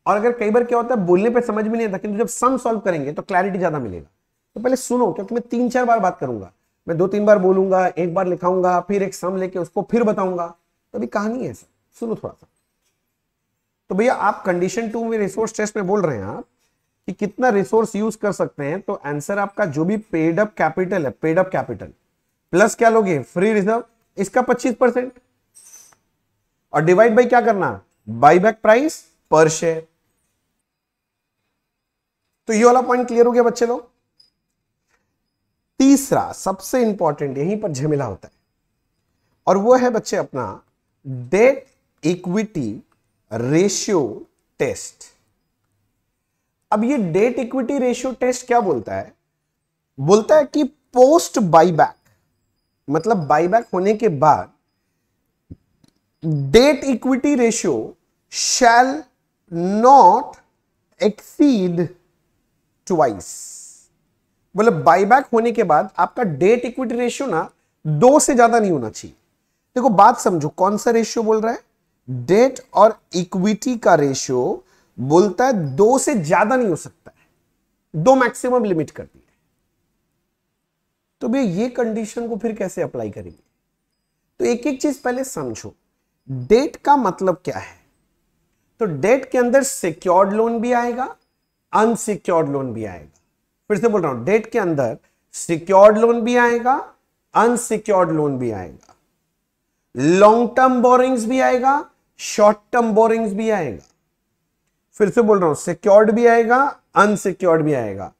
और अगर कई बार क्या होता है बोलने पे समझ में नहीं आता किंतु जब सम सॉल्व करेंगे तो क्लैरिटी ज्यादा मिलेगा तो पहले सुनो क्योंकि मैं तीन चार बार बात करूंगा मैं दो तीन बार बोलूंगा एक बार लिखाऊंगा फिर एक सम लेके उसको फिर बताऊंगा तो अभी कहानी है सर सुनो थोड़ा सा तो भैया आप कंडीशन टू में रिसोर्स टेस्ट में बोल रहे हैं आप कि कितना रिसोर्स यूज कर सकते हैं तो आंसर आपका जो भी पेड अप कैपिटल है पेड अप कैपिटल प्लस क्या लोगे फ्री रिजर्व इसका 25 परसेंट और डिवाइड बाई क्या करना बाईबैक प्राइस पर शेयर तो ये वाला पॉइंट क्लियर हो गया बच्चे लोग तीसरा सबसे इंपॉर्टेंट यहीं पर झमेला होता है और वो है बच्चे अपना डेट इक्विटी रेशियो टेस्ट अब ये डेट इक्विटी रेशियो टेस्ट क्या बोलता है बोलता है कि पोस्ट बाईबैक मतलब बाईबैक होने के बाद debt equity ratio shall not exceed twice मतलब बाईबैक होने के बाद आपका डेट इक्विटी रेशियो ना दो से ज्यादा नहीं होना चाहिए देखो बात समझो कौन सा रेशियो बोल रहा है डेट और इक्विटी का रेशियो बोलता है दो से ज्यादा नहीं हो सकता है दो मैक्सिमम लिमिट कर दी है तो भैया ये कंडीशन को फिर कैसे अप्लाई करेंगे तो एक एक चीज पहले समझो डेट का मतलब क्या है तो डेट के अंदर सिक्योर्ड लोन भी आएगा अनसिक्योर्ड लोन भी आएगा फिर से बोल रहा हूं डेट के अंदर सिक्योर्ड लोन भी आएगा अनसिक्योर्ड लोन भी आएगा लॉन्ग टर्म बोरिंग्स भी आएगा शॉर्ट टर्म बोरिंग्स भी आएगा फिर से बोल रहा हूं सिक्योर्ड भी आएगा अनसिक्योर्ड भी आएगा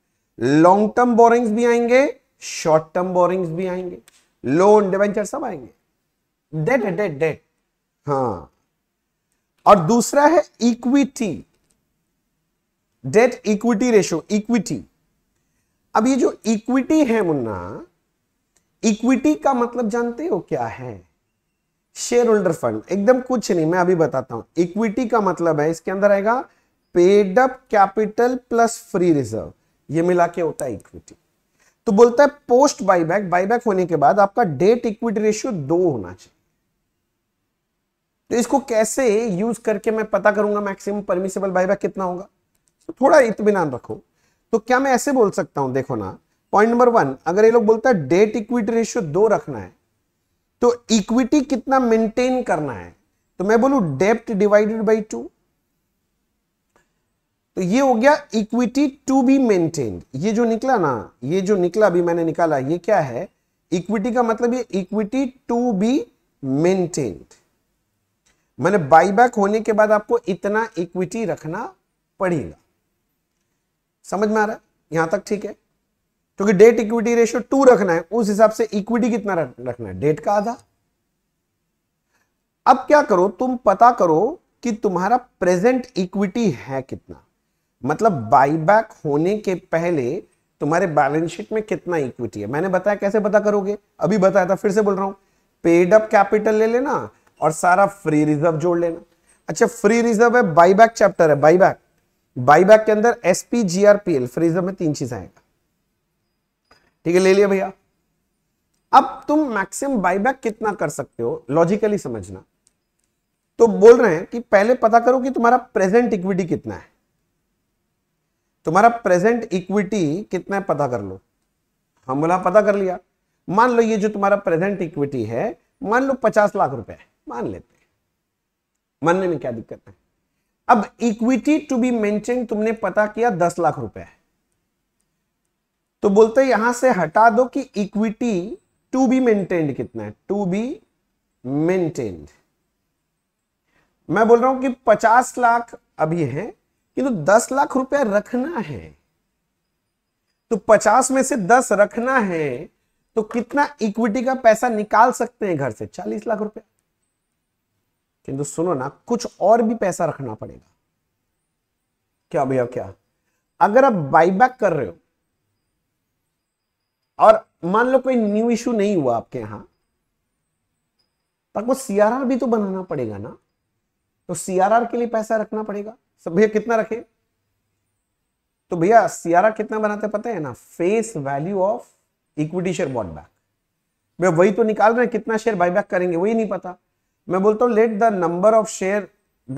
लॉन्ग टर्म बोरिंग्स भी आएंगे शॉर्ट टर्म बोरिंग्स भी आएंगे लोन डिवेंचर सब आएंगे डेट डेट डेट हाँ और दूसरा है equity debt equity ratio equity अब ये जो इक्विटी है मुन्ना इक्विटी का मतलब जानते हो क्या है शेयर होल्डर फंड एकदम कुछ नहीं मैं अभी बताता हूं इक्विटी का मतलब है इसके अंदर आएगा paid up capital plus free reserve ये मिला के होता है इक्विटी तो बोलता है पोस्ट बाईबैक बाईबैक होने के बाद आपका डेट इक्विटी रेशियो दो होना चाहिए तो इसको कैसे यूज करके मैं पता करूंगा मैक्सिमम परमिसेबल बाईबैक कितना होगा तो थोड़ा इतमान रखो तो क्या मैं ऐसे बोल सकता हूं देखो ना पॉइंट नंबर वन अगर ये लोग बोलता है डेट इक्विटी रेशियो दो रखना है तो इक्विटी कितना मेंटेन करना है तो मैं बोलू डेप्ट डिवाइडेड बाई टू तो ये हो गया इक्विटी टू बी मेंटेन ये जो निकला ना ये जो निकला अभी मैंने निकाला ये क्या है इक्विटी का मतलब ये इक्विटी टू बी मेंटेन मैंने बाईबैक होने के बाद आपको इतना इक्विटी रखना पड़ेगा समझ में आ रहा है यहां तक ठीक है क्योंकि डेट इक्विटी रेशियो टू रखना है उस हिसाब से इक्विटी कितना रखना है डेट का आधा अब क्या करो तुम पता करो कि तुम्हारा प्रेजेंट इक्विटी है कितना मतलब बाईबैक होने के पहले तुम्हारे बैलेंस शीट में कितना इक्विटी है मैंने बताया कैसे पता करोगे अभी बताया था फिर से बोल रहा हूं पेड अप कैपिटल ले लेना और सारा फ्री रिजर्व जोड़ लेना अच्छा फ्री रिजर्व है बाईबैक चैप्टर है बाईबैक बाईबैक के अंदर एसपी जीआरपीएल फ्रीजर में तीन चीज आएगा ठीक है ले लिया भैया अब तुम मैक्सिमम बाईबैक कितना कर सकते हो लॉजिकली समझना तो बोल रहे हैं कि पहले पता करो कि तुम्हारा प्रेजेंट इक्विटी कितना है तुम्हारा प्रेजेंट इक्विटी कितना है पता कर लो हम बोला पता कर लिया मान लो ये जो तुम्हारा प्रेजेंट इक्विटी है मान लो पचास लाख रुपए मान लेते हैं मानने में क्या दिक्कत है अब इक्विटी टू बी मेंटेन तुमने पता किया दस लाख रुपए है तो बोलते यहां से हटा दो कि इक्विटी टू बी मेंटेन्ड कितना है टू बी मेंटेन्ड मैं बोल रहा हूं कि पचास लाख अभी है किंतु तो दस लाख रुपया रखना है तो पचास में से दस रखना है तो कितना इक्विटी का पैसा निकाल सकते हैं घर से चालीस लाख रुपया किंतु तो सुनो ना कुछ और भी पैसा रखना पड़ेगा क्या भैया क्या अगर आप बाईबैक कर रहे हो और मान लो कोई न्यू इश्यू नहीं हुआ आपके यहां पर वो सीआरआर भी तो बनाना पड़ेगा ना तो सीआरआर के लिए पैसा रखना पड़ेगा सब भैया कितना रखें तो भैया सीआरआर कितना बनाते पता है ना face value of equity share bought back भैया वही तो निकाल रहे हैं कितना शेयर बाईबैक करेंगे वही नहीं पता मैं बोलता हूँ let the number of share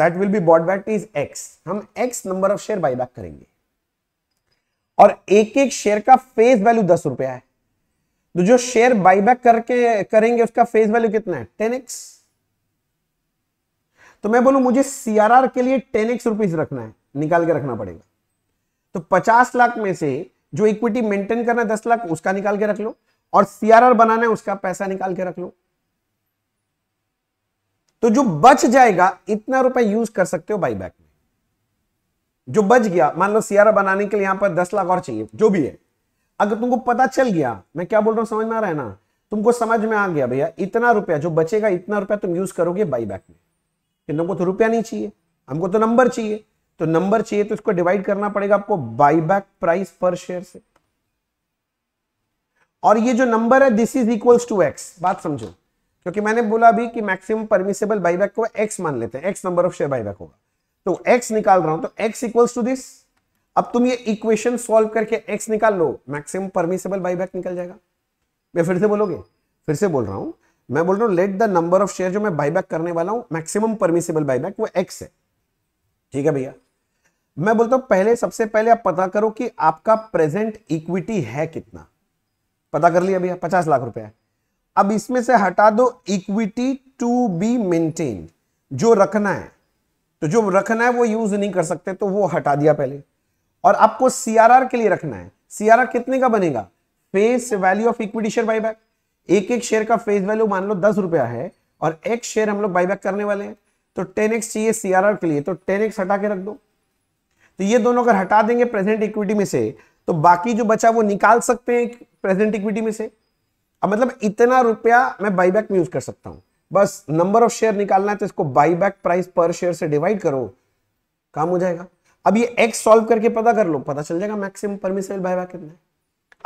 that will be bought back is X हम X number of share buyback करेंगे और एक एक शेयर का फेस वैल्यू दस रुपया है तो जो शेयर बाईबैक करके करेंगे उसका फेस वैल्यू कितना है टेन एक्स तो मैं बोलू मुझे सीआरआर के लिए टेन एक्स रुपीज रखना है निकाल के रखना पड़ेगा तो पचास लाख में से जो इक्विटी मेंटेन करना है दस लाख उसका निकाल के रख लो और सीआरआर बनाना है उसका पैसा निकाल के रख लो तो जो बच जाएगा इतना रुपए यूज कर सकते हो बाईबैक में जो बच गया मान लो सियारा बनाने के लिए यहां पर दस लाख और चाहिए जो भी है अगर तुमको पता चल गया मैं क्या बोल रहा हूं समझ में आ रहा है ना तुमको समझ में आ गया भैया इतना रुपया जो बचेगा इतना रुपया तुम यूज करोगे बाईबैक में लोगों को तो रुपया नहीं चाहिए हमको तो नंबर चाहिए तो नंबर चाहिए तो इसको डिवाइड करना पड़ेगा आपको बाईबैक प्राइस पर शेयर से और ये जो नंबर है this is equals to X बात समझो क्योंकि मैंने बोला भी कि मैक्सिमम परमिसेबल बाईबैक को एक्स मान लेते हैं X number of share buyback होगा तो एक्स निकाल रहा हूं तो एक्स इक्वल्स टू दिस अब तुम ये इक्वेशन सॉल्व करके एक्स निकाल लो मैक्सिमम परमिसेबल बाईबैक निकल जाएगा मैं फिर से बोलोगे फिर से बोल रहा हूं मैं बोल रहा हूं let the number of share जो मैं बाईबैक करने वाला हूं मैक्सिमम परमिसेबल बाईबैक वो एक्स है ठीक है भैया मैं बोलता हूं पहले सबसे पहले आप पता करो कि आपका प्रेजेंट इक्विटी है कितना पता कर लिया भैया पचास लाख रुपया है अब इसमें से हटा दो इक्विटी टू बी मेंटेन जो रखना है तो जो रखना है वो यूज नहीं कर सकते तो वो हटा दिया पहले और आपको सीआरआर के लिए रखना है सीआरआर कितने का बनेगा face value of equity share buyback एक एक शेयर का फेस वैल्यू मान लो दस रुपया है और एक शेयर हम लोग बाईबैक करने वाले हैं तो टेन एक्स चाहिए सीआरआर के लिए तो टेन एक्स हटा के रख दो तो ये दोनों अगर हटा देंगे प्रेजेंट इक्विटी में से तो बाकी जो बचा वो निकाल सकते हैं प्रेजेंट इक्विटी में से अब मतलब इतना रुपया मैं बाईबैक में यूज कर सकता हूं बस नंबर ऑफ शेयर निकालना है तो इसको बाईबैक प्राइस पर शेयर से डिवाइड करो काम हो जाएगा अब ये एक्स सॉल्व करके पता कर लो पता चल जाएगा मैक्सिमम परमिसेबल बाईबैक कितना है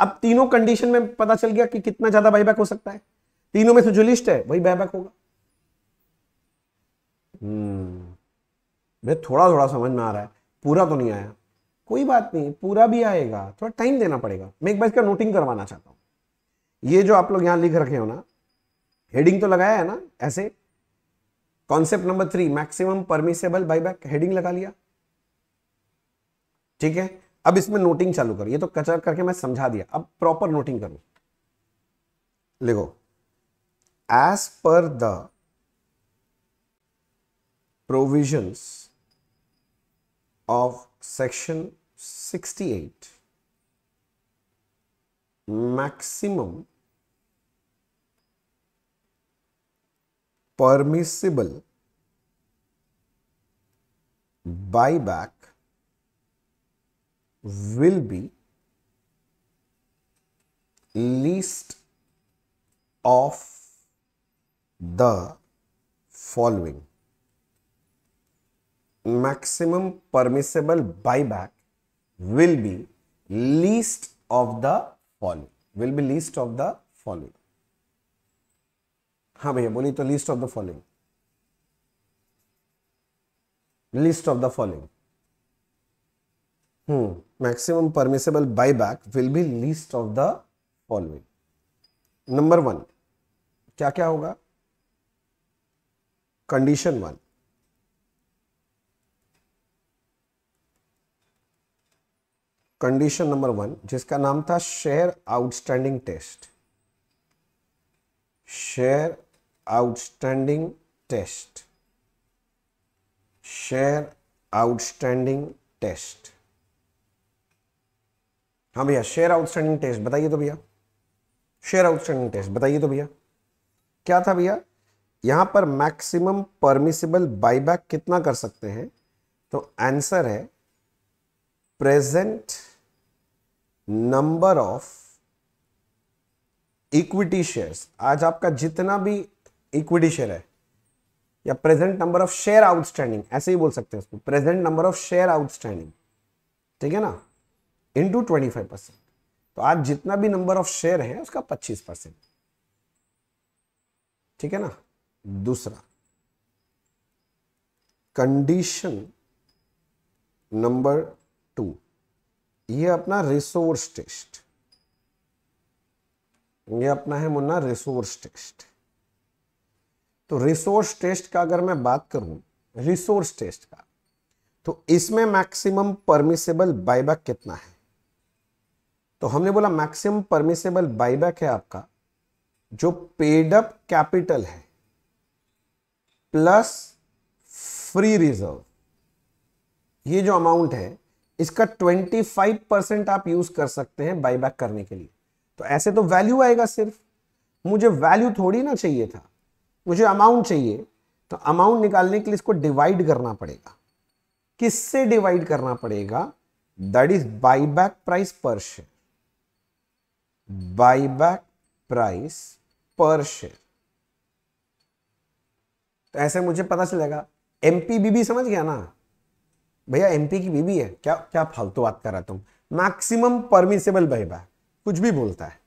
अब तीनों कंडीशन में पता चल गया कि कितना ज्यादा बाईबैक हो सकता है तीनों में से जो लिस्ट है वही बाईबैक होगा हम्म, मैं थोड़ा थोड़ा समझ में आ रहा है पूरा तो नहीं आया कोई बात नहीं पूरा भी आएगा थोड़ा टाइम देना पड़ेगा मैं एक बार इसका नोटिंग करवाना चाहता हूँ ये जो आप लोग यहां लिख रखे हो ना हेडिंग तो लगाया है ना ऐसे concept number three maximum permissible buyback heading लगा लिया ठीक है अब इसमें नोटिंग चालू करो ये तो कचर करके मैं समझा दिया अब प्रॉपर नोटिंग करो लिखो as per the provisions of section 68 maximum permissible buyback will be least of the following maximum permissible buyback will be least of the following will be least of the following हाँ भैया बोली तो list of the following list of the following hmm maximum permissible buy back will be list of the following number one क्या क्या होगा condition one condition number one जिसका नाम था share outstanding test share outstanding test share outstanding test हाँ भैया share outstanding test बताइए तो भैया शेयर आउटस्टैंडिंग टेस्ट बताइए तो भैया क्या था भैया यहां पर मैक्सिमम परमिसिबल बाईबैक कितना कर सकते हैं तो आंसर है present number of equity shares आज आपका जितना भी इक्विटी शेयर है या present number of share outstanding ऐसे ही बोल सकते हैं उसको present number of share outstanding ठीक है ना टू ट्वेंटी फाइव परसेंट तो आज जितना भी नंबर ऑफ शेयर है उसका पच्चीस परसेंट ठीक है ना दूसरा कंडीशन नंबर टू ये अपना रिसोर्स टेस्ट ये अपना है मुन्ना रिसोर्स टेस्ट तो रिसोर्स टेस्ट का अगर मैं बात करूं रिसोर्स टेस्ट का तो इसमें मैक्सिमम परमिसेबल बायबैक कितना है तो हमने बोला मैक्सिमम परमिसेबल बायबैक है आपका जो पेडअप कैपिटल है प्लस फ्री रिजर्व ये जो अमाउंट है इसका 25 परसेंट आप यूज कर सकते हैं बायबैक करने के लिए तो ऐसे तो वैल्यू आएगा सिर्फ मुझे वैल्यू थोड़ी ना चाहिए था मुझे अमाउंट चाहिए तो अमाउंट निकालने के लिए इसको डिवाइड करना पड़ेगा किससे डिवाइड करना पड़ेगा that is buy back price per share buy back price per share तो ऐसे मुझे पता चलेगा एमपी बीबी समझ गया ना भैया एमपी की बीबी है क्या क्या फालतू बात कर रहा तुम मैक्सिमम परमिसेबल बाई बैक कुछ भी बोलता है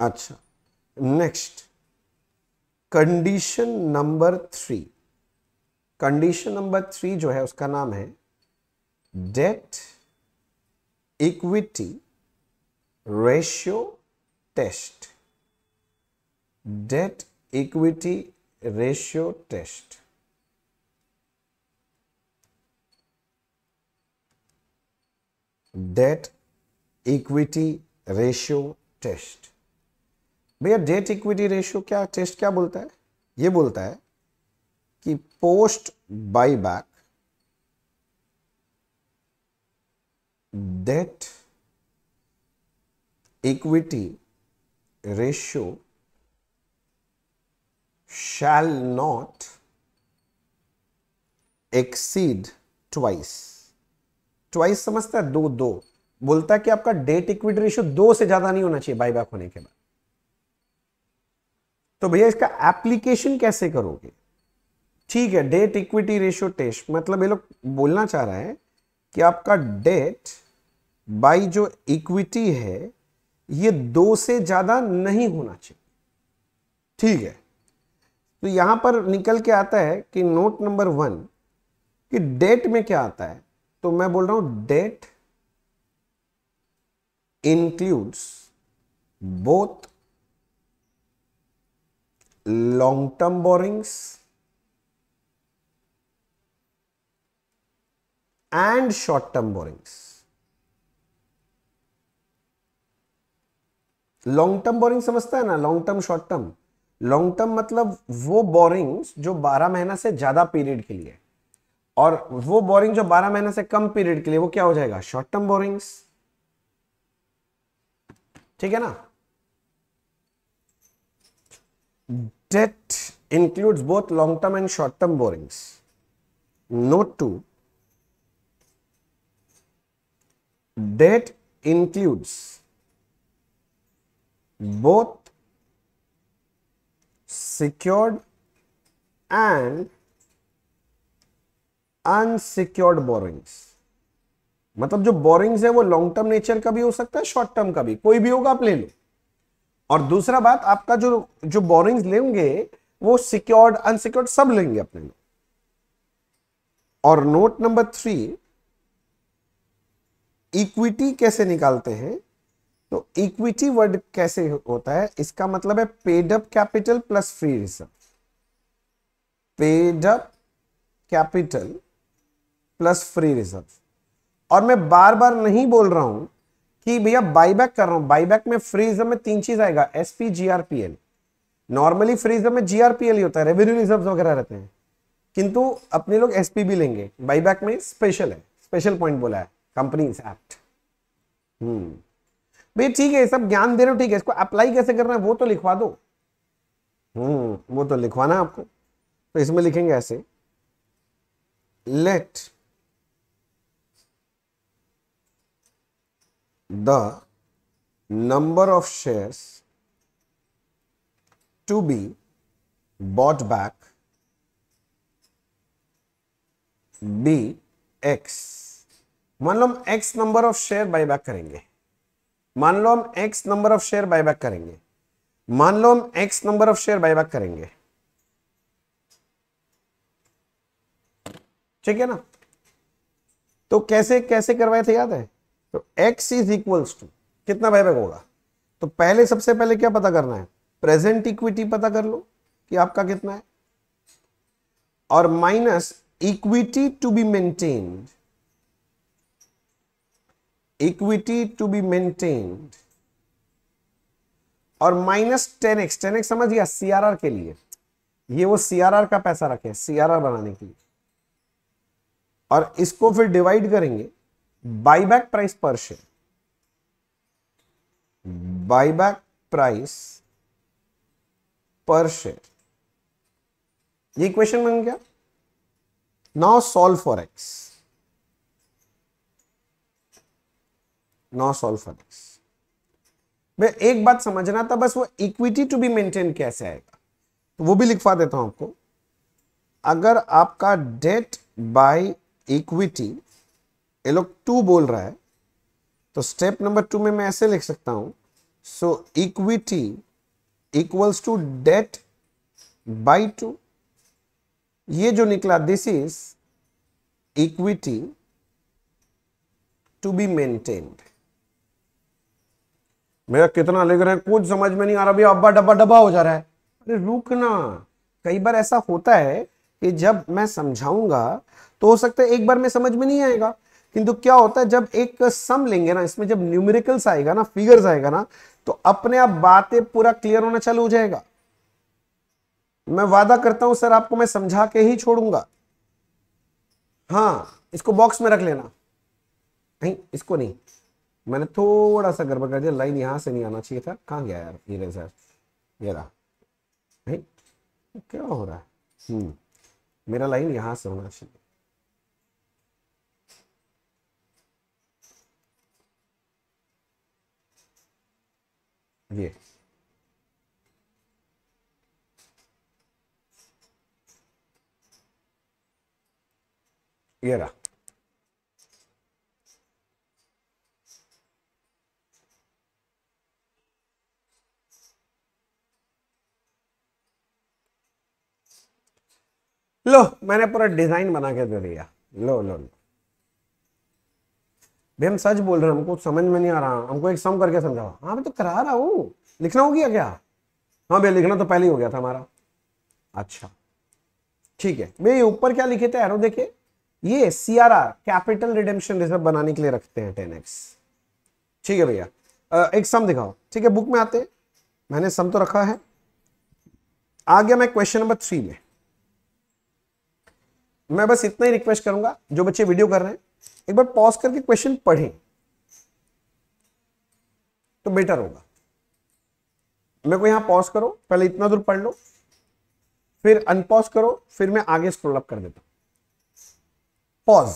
अच्छा next condition number three condition number three जो है उसका नाम है debt equity ratio test debt equity ratio test debt equity ratio test भैया डेट इक्विटी रेशियो क्या टेस्ट क्या बोलता है ये बोलता है कि post buy back debt equity ratio shall not exceed twice twice समझता है दो दो बोलता है कि आपका डेट इक्विटी रेशियो दो से ज्यादा नहीं होना चाहिए बाईबैक होने के बाद तो भैया इसका एप्लीकेशन कैसे करोगे ठीक है डेट इक्विटी रेशियो टेस्ट मतलब ये लोग बोलना चाह रहे हैं कि आपका डेट बाई जो इक्विटी है ये दो से ज्यादा नहीं होना चाहिए ठीक है तो यहां पर निकल के आता है कि नोट नंबर वन कि डेट में क्या आता है तो मैं बोल रहा हूं debt includes both long term borrowings and short term borrowings. Long term borrowing समझता है ना long term short term long term मतलब वो बोरिंग्स जो 12 महीना से ज्यादा पीरियड के लिए और वो बोरिंग जो 12 महीना से कम पीरियड के लिए वो क्या हो जाएगा शॉर्ट टर्म बोरिंग्स ठीक है ना debt includes both long term and short term borrowings. Note 2 debt includes both secured and unsecured borrowings मतलब जो बोरिंग्स है वो लॉन्ग टर्म नेचर का भी हो सकता है शॉर्ट टर्म का भी कोई भी होगा आप ले लो और दूसरा बात आपका जो जो बोरिंग लेंगे वो सिक्योर्ड अनसिक्योर्ड सब लेंगे अपने लोग और नोट नंबर थ्री इक्विटी कैसे निकालते हैं तो इक्विटी वर्ड कैसे होता है इसका मतलब है paid up capital plus free reserve paid up capital plus free reserve और मैं बार बार नहीं बोल रहा हूं कि भैया बाईबैक कर रहा हूं बाईबैक में फ्रीज में तीन चीज आएगा एसपी जीआरपीएल नॉर्मली फ्रीज में जीआरपीएल ही होता है रेवेन्यू रिजर्व वगैरह रहते हैं किंतु अपने लोग एसपी भी लेंगे बाईबैक में स्पेशल है स्पेशल पॉइंट बोला है कंपनी एक्ट हम्म भैया ठीक है सब ज्ञान दे रहे हो ठीक है इसको अप्लाई कैसे करना है वो तो लिखवा दो हम्म वो तो लिखवाना आपको तो इसमें लिखेंगे ऐसे let the number of shares to be bought back be x मान लो हम X number of share buyback करेंगे मान लो हम X number of share buyback करेंगे मान लो हम X number of share buyback करेंगे ठीक है ना तो कैसे कैसे करवाए थे याद है तो x इज इक्वल्स टू कितना बायबैक होगा तो पहले सबसे पहले क्या पता करना है प्रेजेंट इक्विटी पता कर लो कि आपका कितना है और minus equity to be maintained equity to be maintained और minus ten X ten X समझ गया सीआरआर के लिए ये वो सीआरआर का पैसा रखे सीआरआर बनाने के लिए और इसको फिर डिवाइड करेंगे buyback price per share buyback price per share ये क्वेश्चन बन गया now solve for X now solve for X मैं एक बात समझना था बस वो इक्विटी टू बी मेंटेन कैसे आएगा तो वो भी लिखवा देता हूं आपको अगर आपका डेट बाय इक्विटी ये लोग टू बोल रहा है तो स्टेप नंबर टू में मैं ऐसे लिख सकता हूं so equity equals to debt by two ये जो निकला this is equity to be maintained मेरा कितना लिख रहे हैं कुछ समझ में नहीं आ रहा भैया अब्बा डब्बा डब्बा हो जा रहा है अरे रुकना कई बार ऐसा होता है कि जब मैं समझाऊंगा तो हो सकता है एक बार में समझ में नहीं आएगा किंतु क्या होता है जब एक सम लेंगे ना इसमें जब न्यूमेरिकल्स आएगा ना फिगर्स आएगा ना तो अपने आप बातें पूरा क्लियर होना चालू हो जाएगा मैं वादा करता हूं सर आपको मैं समझा के ही छोड़ूंगा हाँ इसको बॉक्स में रख लेना नहीं इसको नहीं मैंने थोड़ा सा गड़बड़ कर दिया लाइन यहां से नहीं आना चाहिए था कहा गया यार ये सर ये रहा नहीं क्या हो रहा है हम्म, मेरा लाइन यहां से होना चाहिए ये ये रहा लो मैंने पूरा डिज़ाइन बना के दे दिया लो लो लो भाई हम सच बोल रहे हैं हमको समझ में नहीं आ रहा हमको एक सम करके समझाओ हाँ मैं तो करा रहा हूँ लिखना हो गया क्या हाँ भैया लिखना तो पहले ही हो गया था हमारा अच्छा ठीक है भैया ऊपर क्या लिखे थे एरो देखे ये C R R capital redemption reserve बनाने के लिए रखते हैं टेन एक्स ठीक है भैया एक सम दिखाओ ठीक है बुक में आते मैंने सम तो रखा है आ गया मैं क्वेश्चन नंबर थ्री में मैं बस इतना ही रिक्वेस्ट करूंगा जो बच्चे वीडियो कर रहे हैं एक बार पॉज करके क्वेश्चन पढ़ें तो बेटर होगा मेरे को यहां पॉज करो पहले इतना दूर पढ़ लो फिर अनपॉज करो फिर मैं आगे स्क्रोल अप कर देता पॉज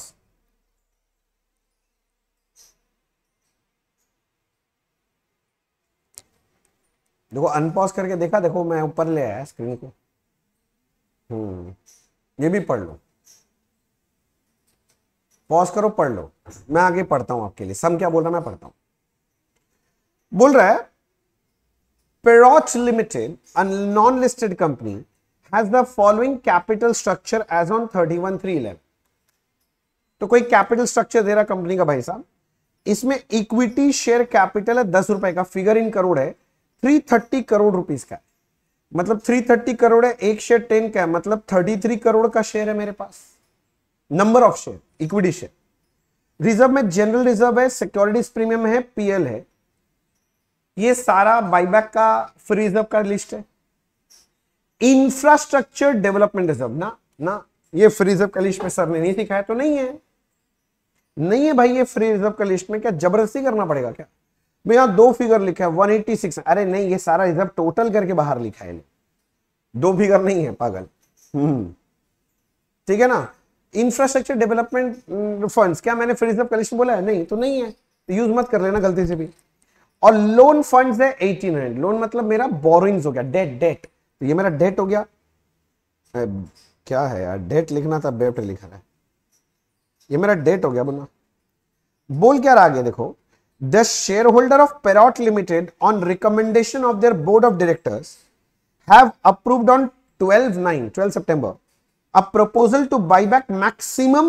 देखो अनपॉज करके देखा देखो मैं ऊपर ले आया स्क्रीन को हम्म ये भी पढ़ लो पॉज करो पढ़ लो मैं आगे पढ़ता हूं आपके लिए सम क्या बोल रहा मैं पढ़ता हूं बोल रहा है पेरोच limited non listed company has the following capital structure as on thirty one three eleven तो कोई कैपिटल स्ट्रक्चर दे रहा कंपनी का भाई साहब इसमें इक्विटी शेयर कैपिटल है दस रुपए का फिगर इन करोड़ है थ्री थर्टी करोड़ रुपीज का मतलब थ्री थर्टी करोड़ है एक शेयर टेन का है मतलब थर्टी थ्री करोड़ का शेयर है मेरे पास number of share equity share reserve में जनरल रिजर्व है सिक्योरिटीज प्रीमियम है पीएल है ये सारा बाईबैक का फ्री रिजर्व का लिस्ट है इंफ्रास्ट्रक्चर डेवलपमेंट रिजर्व ना ना ये फ्री रिजर्व का लिस्ट में सर ने नहीं सिखाया तो नहीं है नहीं है भाई ये फ्री रिजर्व का लिस्ट में क्या जबरदस्ती करना पड़ेगा क्या मैं यहां दो फिगर लिखा है 186 अरे नहीं ये सारा रिजर्व टोटल करके बाहर लिखा है दो फिगर नहीं है पागल हम्म ठीक है ना इंफ्रास्ट्रक्चर डेवलपमेंट फंड्स क्या मैंने फिर कलेक्शन बोला है नहीं तो नहीं है तो यूज मत कर लेना गलती से भी और लोन फंड है एटीन हंड्रेड लोन मतलब मेरा बोरिंग हो गया डेट डेट तो ये मेरा डेट हो गया ए, क्या है यार डेट लिखना था बेट लिखा है ये मेरा डेट हो गया बोलना बोल क्या रहा आगे देखो the share holder of parrot limited on recommendation of their board of directors have approved on 12 nine 12 सितंबर a proposal to buy back maximum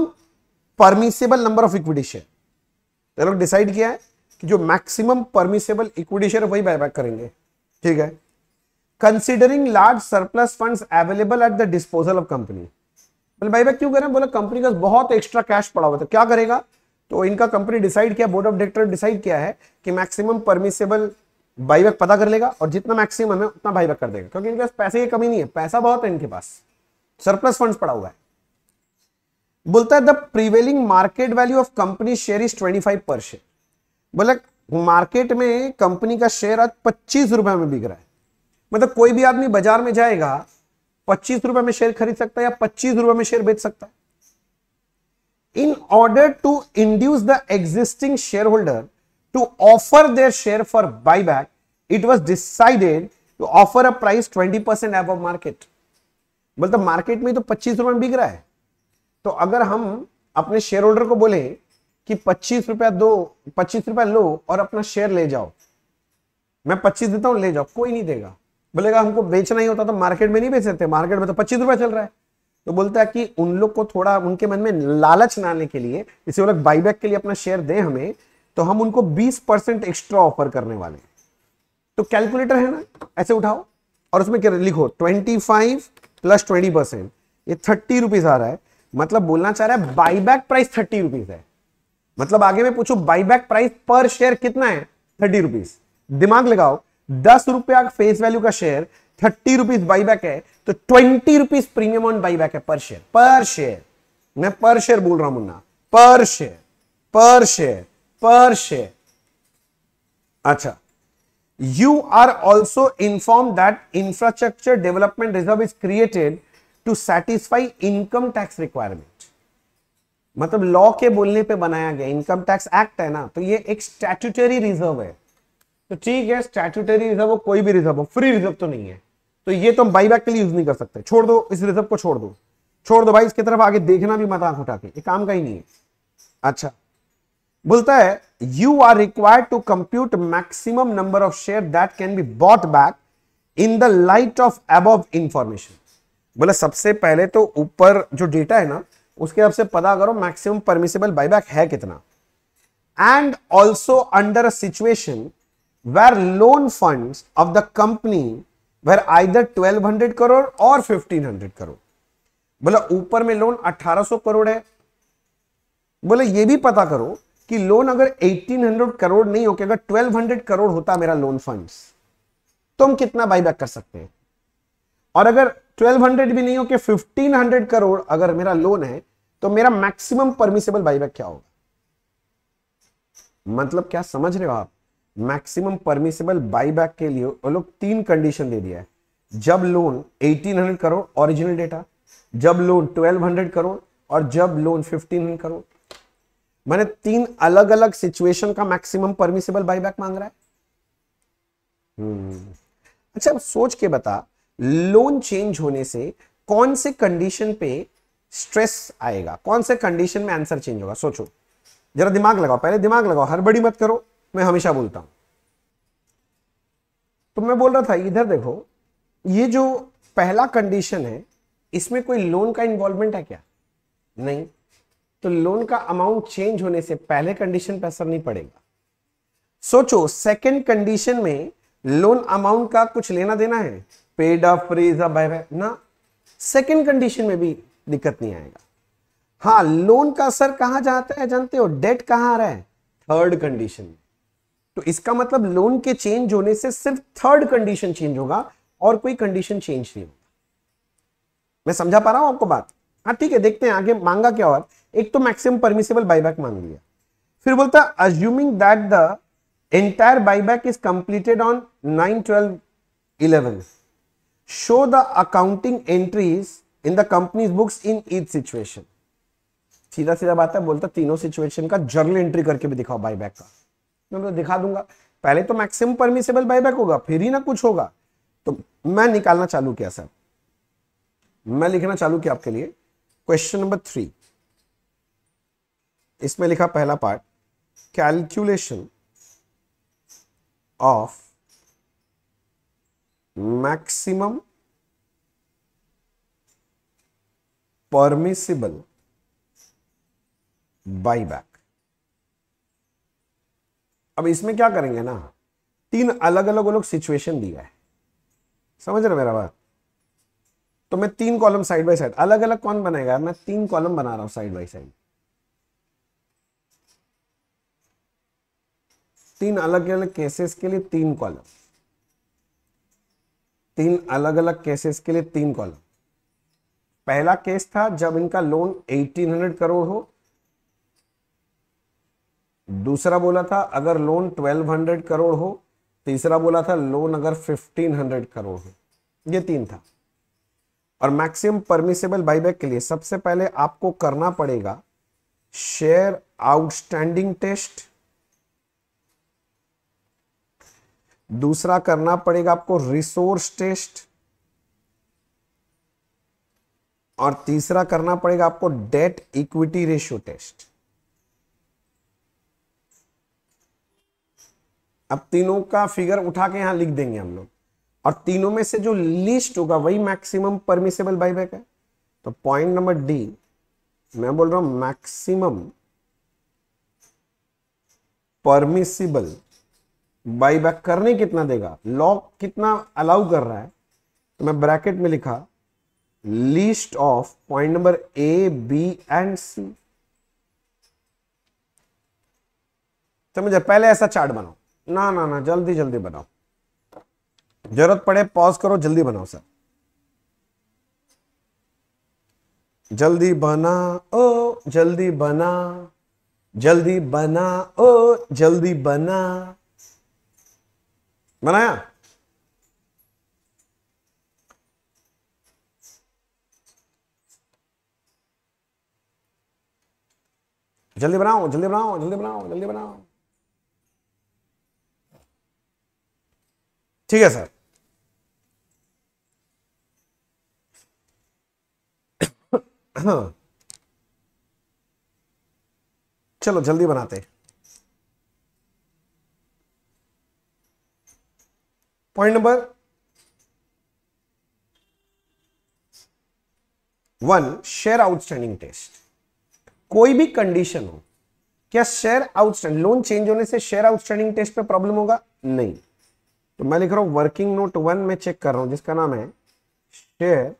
permissible number of equity share तो लोग डिसाइड किया है कि जो मैक्सिमम परमिसेबल इक्विटी शेयर वही buyback करेंगे ठीक है considering large surplus funds available at the disposal of company बोले बायबैक क्यों करें बोला कंपनी का बहुत एक्स्ट्रा कैश पड़ा हुआ था तो क्या करेगा तो इनका कंपनी डिसाइड किया बोर्ड ऑफ डायरेक्टर डिसाइड किया है कि मैक्सिमम परमिसेबल बाईबैक पता कर लेगा और जितना मैक्सिमम है उतना बाईबैक कर देगा क्योंकि इनके पास पैसे की कमी नहीं है पैसा बहुत है इनके पास सरप्लस फंड पड़ा हुआ है बोलता है the prevailing market value of company share is twenty five per share बोला मार्केट में कंपनी का शेयर आज पच्चीस रुपए में बिक रहा है मतलब कोई भी आदमी बाजार में जाएगा पच्चीस रुपए में शेयर खरीद सकता है या पच्चीस रुपए में शेयर बेच सकता है in order to induce the existing share holder to offer their share for buy back it was decided to offer a price twenty percent above market मतलब मार्केट में तो पच्चीस रुपए में बिक रहा है तो अगर हम अपने शेयर होल्डर को बोले कि पच्चीस रुपया दो पच्चीस रुपया लो और अपना शेयर ले जाओ मैं पच्चीस देता हूं ले जाओ कोई नहीं देगा बोलेगा हमको बेचना ही होता तो मार्केट में नहीं बेच सकते मार्केट में तो पच्चीस रुपया चल रहा है तो बोलता है कि उन लोग को थोड़ा उनके मन में लालच ना आने के लिए इसे वो बाईबैक के लिए अपना शेयर दें हमें तो हम उनको 20 परसेंट एक्स्ट्रा ऑफर करने वाले तो कैलकुलेटर है ना ऐसे उठाओ और उसमें क्या लिखो 25 प्लस ट्वेंटी परसेंट ये थर्टी रुपीज आ रहा है मतलब बोलना चाह रहा है बाईबैक प्राइस थर्टी रुपीज है मतलब आगे में buy buyback price per share कितना है थर्टी रुपीज दिमाग लगाओ दस रुपया फेस वैल्यू का शेयर थर्टी रुपीज बाईबैक है तो twenty rupees premium on buyback है पर शेयर पर शेयर मैं पर शेयर बोल रहा हूं मुन्ना पर शेयर पर शेयर पर शेयर अच्छा you are also informed that infrastructure development reserve is created to satisfy income tax requirement मतलब लॉ के बोलने पे बनाया गया इनकम टैक्स एक्ट है ना तो ये एक स्टैट्यूटरी रिजर्व है तो ठीक है स्टैट्यूटरी रिजर्व कोई भी रिजर्व हो फ्री रिजर्व तो नहीं है तो ये तो हम बाईबैक के लिए यूज नहीं कर सकते छोड़ दो इस रिजर्व को छोड़ दो छोड़ दो भाई इसकी तरफ आगे देखना भी मत आंख उठा के ये काम का ही नहीं है अच्छा बोलता है you are required to compute maximum number of share that can be bought back in the light of above information बोले सबसे पहले तो ऊपर जो डेटा है ना उसके आपसे पता करो मैक्सिमम परमिसेबल बायबैक है कितना and also under a situation fund of the company where I there twelve hundred crore और फिफ्टीन हंड्रेड करोड़ बोला ऊपर में लोन सो करोड़ है बोले ये भी पता करो कि लोन अगर 1800 करोड़ नहीं होके अगर 1200 करोड़ होता मेरा लोन फंड्स तो हम कितना बाईबैक कर सकते हैं और अगर 1200 भी नहीं होके 1500 करोड़ अगर मेरा लोन है तो मेरा मैक्सिमम परमिसेबल बाईबैक क्या होगा मतलब क्या समझ रहे हो आप मैक्सिमम परमिसेबल बाईबैक के लिए वो लोग तीन कंडीशन दे दिया है जब लोन 1800 करोड़ ओरिजिनल डेटा जब लोन 1200 करोड़ और जब लोन 1500 करोड़ मैंने तीन अलग अलग सिचुएशन का मैक्सिमम परमिसेबल बायबैक मांग रहा है hmm. अच्छा अब सोच के बता लोन चेंज होने से कौन से कंडीशन पे स्ट्रेस आएगा कौन से कंडीशन में आंसर चेंज होगा सोचो जरा दिमाग लगाओ पहले दिमाग लगाओ हर बड़ी मत करो मैं हमेशा बोलता हूं तो मैं बोल रहा था इधर देखो ये जो पहला कंडीशन है इसमें कोई लोन का इन्वॉल्वमेंट है क्या नहीं तो लोन का अमाउंट चेंज होने से पहले कंडीशन पर असर नहीं पड़ेगा सोचो सेकेंड कंडीशन में लोन अमाउंट का कुछ लेना देना है पेड ऑफ फ्रीज ना सेकेंड कंडीशन में भी दिक्कत नहीं आएगा हाँ लोन का असर कहां जाता है जानते हो डेट कहां आ रहा है थर्ड कंडीशन में तो इसका मतलब लोन के चेंज होने से सिर्फ थर्ड कंडीशन चेंज होगा और कोई कंडीशन चेंज नहीं होगा मैं समझा पा रहा हूं आपको बात हाँ ठीक है देखते हैं आगे मांगा क्या और एक तो मैक्सिमम परमिसेबल बाईबैक मान लिया फिर बोलता assuming that the entire buyback is completed on nine twelve eleven show the accounting entries in the company's books in each situation सीधा सीधा बात है बोलता तीनों सिचुएशन का जर्नल एंट्री करके भी दिखाओ बाईबैक का मैं तो दिखा दूंगा पहले तो मैक्सिमम परमिसेबल बाईबैक होगा फिर ही ना कुछ होगा तो मैं निकालना चालू किया सर मैं लिखना चालू किया आपके लिए क्वेश्चन नंबर थ्री इसमें लिखा पहला part calculation of maximum permissible buyback अब इसमें क्या करेंगे ना तीन अलग अलग अलग लोग सिचुएशन दिया है समझ रहे मेरा बात तो मैं तीन कॉलम साइड बाय साइड अलग अलग कौन बनाएगा मैं तीन कॉलम बना रहा हूं साइड बाय साइड तीन अलग अलग केसेस के लिए तीन कॉलम तीन अलग अलग केसेस के लिए तीन कॉलम पहला केस था जब इनका लोन 1800 करोड़ हो दूसरा बोला था अगर लोन 1200 करोड़ हो तीसरा बोला था लोन अगर 1500 करोड़ हो ये तीन था और मैक्सिमम परमिसेबल बाईबैक के लिए सबसे पहले आपको करना पड़ेगा शेयर आउटस्टैंडिंग टेस्ट दूसरा करना पड़ेगा आपको रिसोर्स टेस्ट और तीसरा करना पड़ेगा आपको डेट इक्विटी रेशियो टेस्ट अब तीनों का फिगर उठा के यहां लिख देंगे हम लोग और तीनों में से जो लिस्ट होगा वही मैक्सिमम परमिसेबल बाईबैक है तो पॉइंट नंबर डी मैं बोल रहा हूं मैक्सिमम परमिसिबल बाई बैक करने कितना देगा लॉ कितना अलाउ कर रहा है तो मैं ब्रैकेट में लिखा list of point number A B and C समझ पहले ऐसा चार्ट बनाओ ना ना ना जल्दी जल्दी बनाओ जरूरत पड़े पॉज करो जल्दी बनाओ सर जल्दी बना ओ जल्दी बना जल्दी बना ओ जल्दी बना बनाया जल्दी बनाओ जल्दी बनाओ जल्दी बनाओ जल्दी बनाओ ठीक है सर चलो जल्दी बनाते हैं point number one share outstanding test कोई भी कंडीशन हो क्या शेयर आउटस्टैंड लोन चेंज होने से शेयर आउटस्टैंडिंग टेस्ट पे प्रॉब्लम होगा नहीं तो मैं लिख रहा हूं वर्किंग नोट वन में चेक कर रहा हूं जिसका नाम है शेयर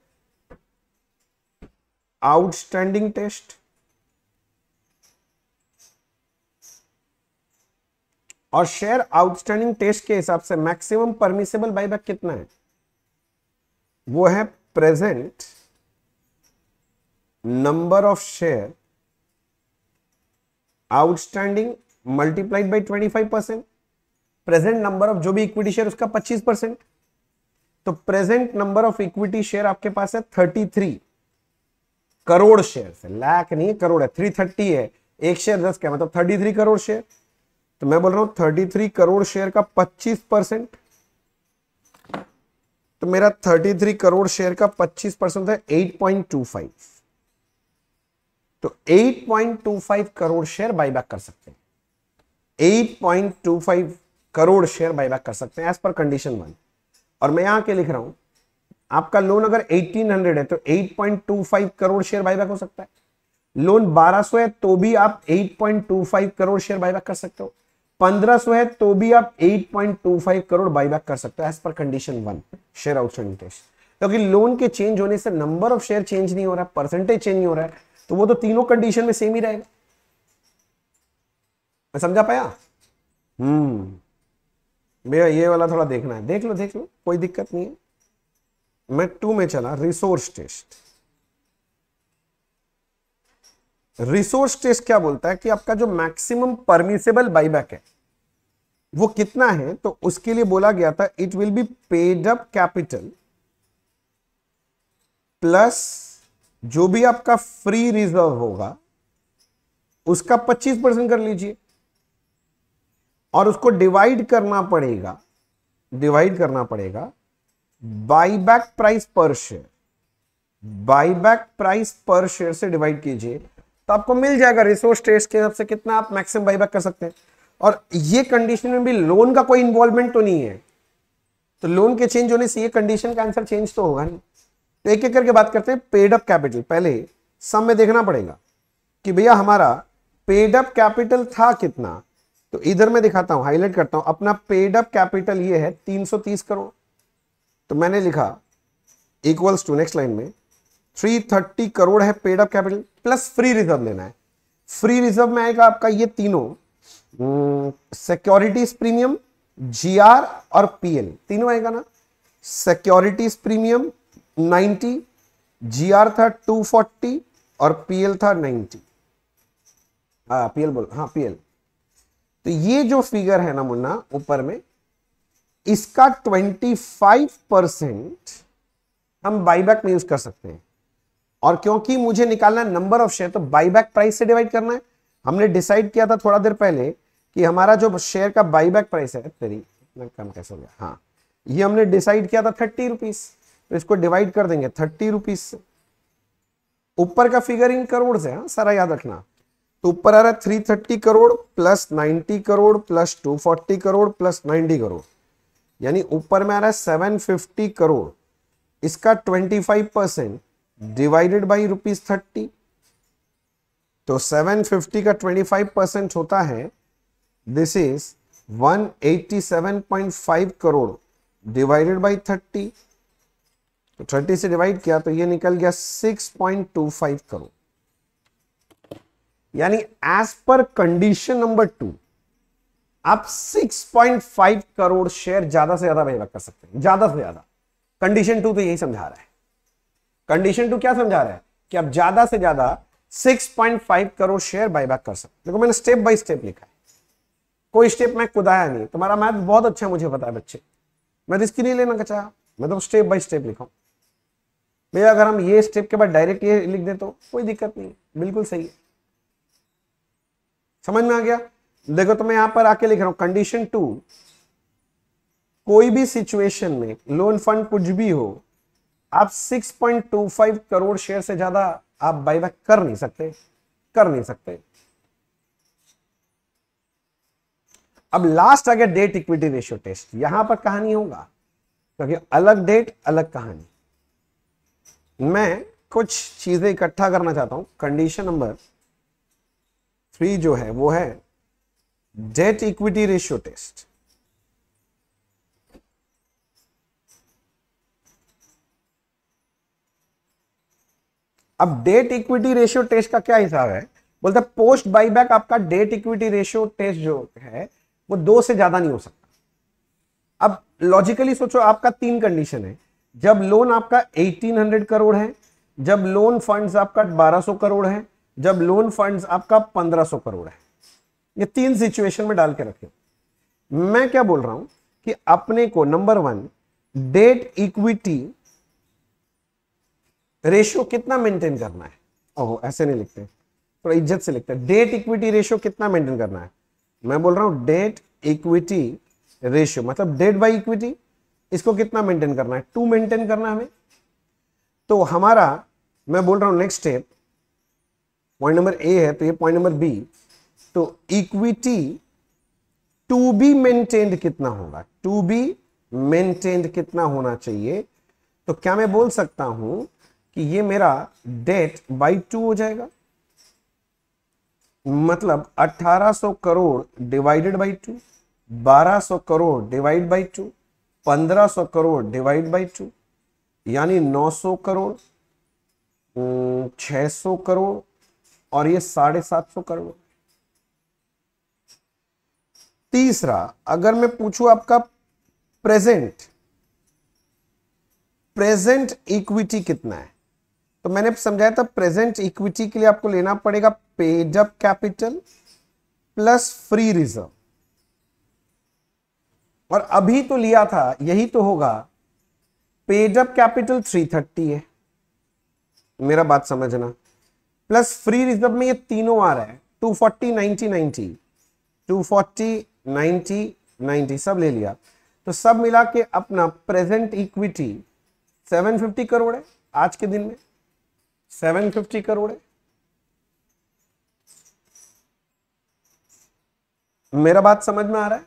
आउटस्टैंडिंग टेस्ट और शेयर आउटस्टैंडिंग टेस्ट के हिसाब से मैक्सिमम परमिसेबल बाईबैक कितना है वो है present number of share outstanding multiplied by 25 percent present number of जो भी इक्विटी शेयर उसका 25 परसेंट तो present number of equity share आपके पास है 33 करोड़ शेयर लाख नहीं करोड़ है 330 है एक शेयर दस क्या मतलब 33 करोड़ शेयर तो मैं बोल रहा हूं थर्टी थ्री करोड़ शेयर का पच्चीस परसेंट तो मेरा थर्टी थ्री करोड़ शेयर का पच्चीस परसेंट है एट पॉइंट टू फाइव तो eight point two five crore share buyback कर सकते हैं eight point two five crore share buyback कर सकते हैं एज पर कंडीशन वन और मैं यहां के लिख रहा हूं आपका लोन अगर 1800 है तो 8.25 करोड़ शेयर बैक हो सकता है लोन 1200 है तो भी आप 8.25 करोड़ शेयर बैक कर सकते हो 1500 है तो भी आप 8.25 करोड़ बाईबैक कर सकते हो एज पर condition one share outstanding tax क्योंकि लोन के चेंज होने से नंबर ऑफ शेयर चेंज नहीं हो रहा है परसेंटेज चेंज नहीं हो रहा है तो वो तो तीनों कंडीशन में सेम ही रहेगा मैं समझा पाया हम्म भैया ये वाला थोड़ा देखना है देख लो देख लो कोई दिक्कत नहीं है मैं टू में चला रिसोर्स टेस्ट रिसोर्स टेस्ट क्या बोलता है कि आपका जो मैक्सिमम परमिसेबल बाईबैक है वो कितना है तो उसके लिए बोला गया था it will be paid up capital plus जो भी आपका फ्री रिजर्व होगा उसका 25 परसेंट कर लीजिए और उसको डिवाइड करना पड़ेगा डिवाइड करना पड़ेगा buyback price per share buyback price per share से डिवाइड कीजिए तो आपको मिल जाएगा रिसोर्स टेस्ट के हिसाब से कितना आप मैक्सिमम बाई बैक कर सकते हैं और ये कंडीशन में भी लोन का कोई इन्वॉल्वमेंट तो नहीं है तो लोन के चेंज होने से ये कंडीशन का आंसर चेंज तो होगा नहीं तो एक एक करके बात करते हैं पेड अप कैपिटल पहले सब में देखना पड़ेगा कि भैया हमारा पेड अप कैपिटल था कितना तो इधर मैं दिखाता हूं हाईलाइट करता हूं अपना पेड अप कैपिटल ये है 330 करोड़ तो मैंने लिखा इक्वल्स टू नेक्स्ट लाइन में थर्टी करोड़ है paid up capital plus free reserve लेना है फ्री रिजर्व में आएगा आपका ये तीनों सिक्योरिटीज प्रीमियम जीआर और पीएल तीनों आएगा ना सिक्योरिटीज प्रीमियम 90 जीआर था 240 और पीएल था 90 हाँ पीएल बोल हाँ पीएल तो ये जो फिगर है ना मुन्ना ऊपर में इसका 25 परसेंट हम बाईबैक में यूज कर सकते हैं और क्योंकि मुझे निकालना है नंबर ऑफ शेयर तो बाईबैक प्राइस से डिवाइड करना है हमने डिसाइड किया था थोड़ा देर पहले कि हमारा जो शेयर का बाईबैक प्राइस है तेरी कम कैसे हो गया हाँ ये हमने डिसाइड किया था थर्टी रुपीज तो इसको डिवाइड कर देंगे थर्टी रुपीज से ऊपर का फिगर इन करोड़ से हाँ सारा याद रखना तो ऊपर आ रहा है three thirty crore plus ninety crore plus two forty crore plus ninety crore यानी ऊपर में आ रहा है सेवन फिफ्टी करोड़ इसका twenty five percent divided by rupees thirty तो 750 का 25 परसेंट होता है this is 187.5 crore divided by 30 तो 30 से डिवाइड किया तो ये निकल गया 6.25 करोड़ यानी as per condition number to आप 6.5 करोड़ शेयर ज्यादा से ज्यादा बेच कर सकते हैं ज्यादा से ज्यादा कंडीशन टू तो यही समझा रहा है कंडीशन टू क्या समझा रहा है कि आप ज्यादा से ज्यादा 6.5 करोड़ शेयर बायबैक कर सकते देखो मैंने स्टेप बाय स्टेप लिखा है कोई स्टेप मैं कुदाया नहीं तुम्हारा मैथ बहुत अच्छा मुझे पता है बच्चे मैं रिस्क नहीं लेना चाह मैं तो स्टेप बाय स्टेप लिखा भैया अगर हम ये स्टेप के बाद डायरेक्ट ये लिख दे तो कोई दिक्कत नहीं बिल्कुल सही है समझ में आ गया देखो तो मैं यहां पर आके लिख रहा हूं कंडीशन टू कोई भी सिचुएशन में लोन फंड कुछ भी हो आप 6.25 करोड़ शेयर से ज्यादा आप बाईबैक कर नहीं सकते कर नहीं सकते अब लास्ट आ गया डेट इक्विटी रेशियो टेस्ट यहां पर कहानी होगा क्योंकि अलग डेट अलग कहानी मैं कुछ चीजें इकट्ठा करना चाहता हूं कंडीशन नंबर थ्री जो है वो है डेट इक्विटी रेशियो टेस्ट अब डेट इक्विटी रेशियो टेस्ट का क्या हिसाब है बोलते पोस्ट बाईबैक आपका डेट इक्विटी रेशियो टेस्ट जो है वो दो से ज्यादा नहीं हो सकता अब लॉजिकली सोचो आपका तीन कंडीशन है जब लोन आपका 1800 करोड़ है जब लोन फंड्स आपका 1200 करोड़ है जब लोन फंड्स आपका 1500 करोड़ है ये तीन सिचुएशन में डाल के रखे मैं क्या बोल रहा हूं कि अपने को number one debt equity ratio कितना मेंटेन करना है ओहो ऐसे नहीं लिखते थोड़ा इज्जत से लिखते हैं डेट इक्विटी रेशियो कितना मेंटेन करना है मैं बोल रहा हूँ डेट इक्विटी रेशियो मतलब डेट बाई इक्विटी इसको कितना मेंटेन करना है टू मेंटेन करना हमें तो हमारा मैं बोल रहा हूँ next step point number A है तो ये पॉइंट नंबर बी तो इक्विटी टू बी मेंटेन्ड कितना होगा टू बी मेंटेन्ड कितना होना चाहिए तो क्या मैं बोल सकता हूं कि ये मेरा डेट बाई टू हो जाएगा मतलब 1800 crore divided by two 1200 crore divide by two 1500 crore divide by two यानी 900 करोड़ 600 करोड़ और ये साढ़े सात सौ करोड़ तीसरा अगर मैं पूछूं आपका प्रेजेंट प्रेजेंट इक्विटी कितना है तो मैंने समझाया था प्रेजेंट इक्विटी के लिए आपको लेना पड़ेगा paid up capital plus free reserve और अभी तो लिया था यही तो होगा पेड अप कैपिटल 330 है मेरा बात समझना प्लस फ्री रिजर्व में ये तीनों आ रहा है 240 90 90 240 90 90 सब ले लिया तो सब मिला के अपना प्रेजेंट इक्विटी 750 करोड़ है आज के दिन में 750 करोड़ है मेरा बात समझ में आ रहा है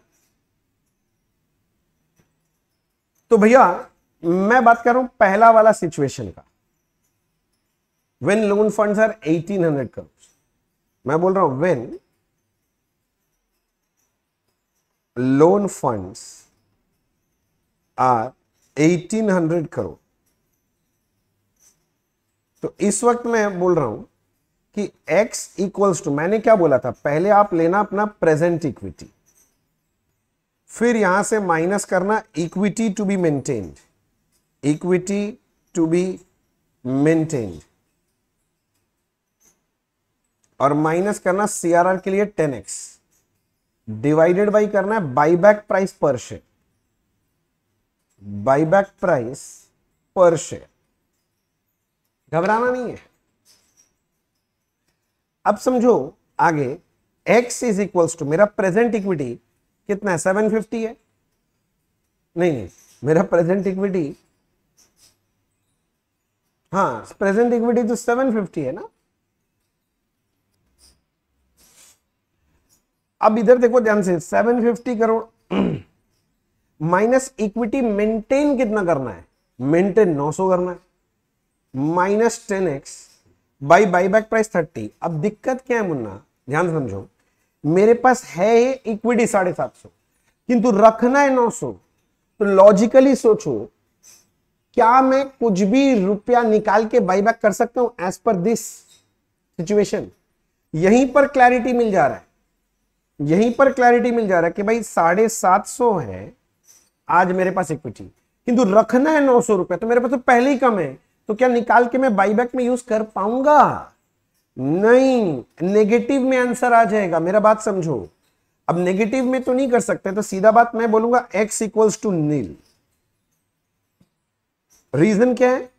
तो भैया मैं बात कर रहा हूं पहला वाला सिचुएशन का loan loan are eighteen 1800 crore मैं बोल रहा हूं loan loan are eighteen 1800 crore तो इस वक्त मैं बोल रहा हूं कि x इक्वल्स टू मैंने क्या बोला था पहले आप लेना अपना प्रेजेंट इक्विटी फिर यहां से माइनस करना equity to be maintained equity to be maintained और माइनस करना सीआरआर के लिए 10x डिवाइडेड बाई करना है buyback price per share buyback price per share घबराना नहीं है अब समझो आगे x इज इक्वल्स टू मेरा प्रेजेंट इक्विटी कितना है 750 है नहीं नहीं मेरा प्रेजेंट इक्विटी हाँ प्रेजेंट इक्विटी तो 750 है ना अब इधर देखो ध्यान से 750 करोड़ माइनस इक्विटी मेंटेन कितना करना है मेंटेन 900 करना है minus ten x by buy back price thirty अब दिक्कत क्या है मुन्ना ध्यान समझो मेरे पास है इक्विटी साढ़े सात सौ किंतु रखना है नौ सौ तो लॉजिकली सोचो क्या मैं कुछ भी रुपया निकाल के बाई बैक कर सकता हूं एज पर दिस सिचुएशन यहीं पर क्लैरिटी मिल जा रहा है यहीं पर क्लैरिटी मिल जा रहा है कि भाई साढ़े सात सौ है आज मेरे पास इक्विटी किंतु रखना है नौ सौ रुपया तो मेरे पास तो पहले ही कम है तो क्या निकाल के मैं बाईबैक में यूज कर पाऊंगा नहीं नेगेटिव में आंसर आ जाएगा मेरा बात समझो अब नेगेटिव में तो नहीं कर सकते तो सीधा बात मैं बोलूंगा x equals to nil reason क्या है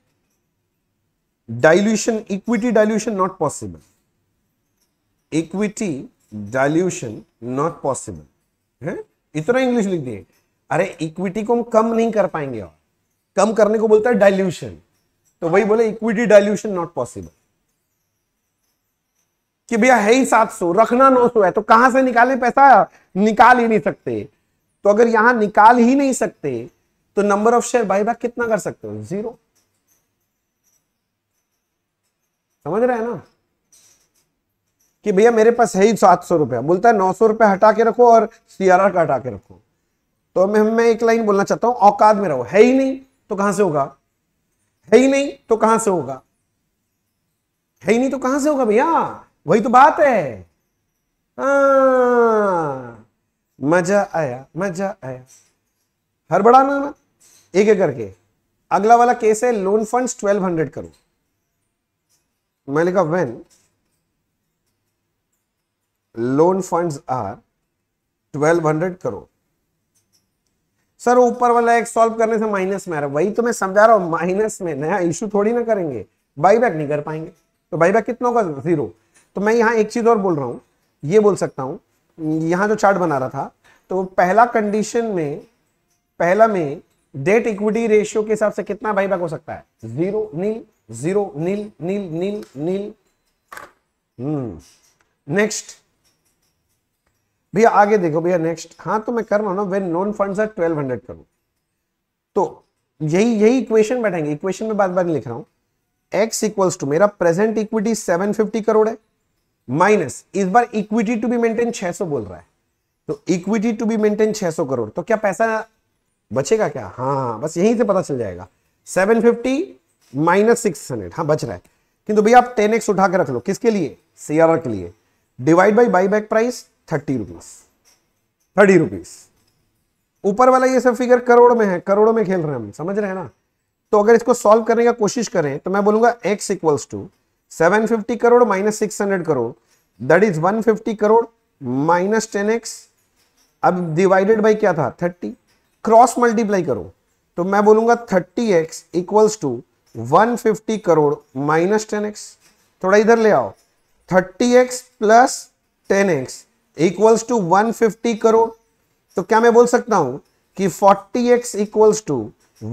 dilution equity dilution not possible equity dilution not possible है इतना इंग्लिश लिख दिए अरे इक्विटी को हम कम नहीं कर पाएंगे और कम करने को बोलता है डाइल्यूशन तो वही बोले इक्विटी डाइल्यूशन नॉट पॉसिबल कि भैया है ही 700 रखना 900 है तो कहां से निकाले पैसा निकाल ही नहीं सकते तो अगर यहां निकाल ही नहीं सकते तो number of share buy back कितना कर सकते हो जीरो समझ रहे हैं ना कि भैया मेरे पास है ही सात सौ रुपया बोलता है नौ सौ रुपया हटा के रखो और सीआरआर का हटा के रखो तो मैं मैं एक लाइन बोलना चाहता हूं औकात में रहो है ही नहीं तो कहां से होगा है ही नहीं तो कहां से होगा है ही नहीं तो कहां से होगा भैया वही तो बात है हाँ, मजा आया मजा आया हड़बड़ाना ना एक एक करके अगला वाला केस है लोन फंड्स 1200 करो मैंने लिखा व्हेन लोन फंड्स आर 1200 करो सर ऊपर वाला एक सॉल्व करने से माइनस में आ रहा है वही तो मैं समझा रहा हूँ माइनस में नया इशू थोड़ी ना करेंगे बाई बैक नहीं कर पाएंगे तो बाई बैक कितना होगा जीरो तो मैं यहाँ एक चीज और बोल रहा हूँ ये बोल सकता हूँ यहाँ जो चार्ट बना रहा था तो पहला कंडीशन में पहला में डेट इक्विटी रेशियो के हिसाब से कितना बाई बैक हो सकता है zero nil zero nil nil nil nil next भैया आगे देखो भैया नेक्स्ट हाँ तो मैं कर रहा हूँ ना when non fund twelve hundred करो तो यही यही इक्वेशन बैठेंगे इक्वेशन में बात बार लिख रहा हूँ एक्स इक्वल्स टू मेरा present equity seven fifty crore है माइनस इस बार इक्विटी टू बी मेंटेन सौ बोल रहा है तो इक्विटी टू बी मेंटेन सौ करोड़ तो क्या पैसा बचेगा क्या हाँ हाँ बस यहीं से पता चल जाएगा seven fifty minus six hundred हाँ बच रहा है किंतु भैया आप टेन एक्स उठा के रख लो किसके लिए सीआरआर के लिए divide by buy back price thirty rupees thirty rupees ऊपर वाला ये सब फिगर करोड़ में है करोड़ों में खेल रहे हैं हम समझ रहे हैं ना तो अगर इसको सॉल्व करने का कोशिश करें तो मैं बोलूंगा x equals to seven fifty crore minus six hundred crore that is one fifty crore minus ten x अब डिवाइडेड बाई क्या था थर्टी क्रॉस मल्टीप्लाई करो तो मैं बोलूंगा thirty x equals to one fifty crore minus ten x थोड़ा इधर ले आओ thirty x plus ten x equals to 150 crore तो क्या मैं बोल सकता हूं कि 40x x equals to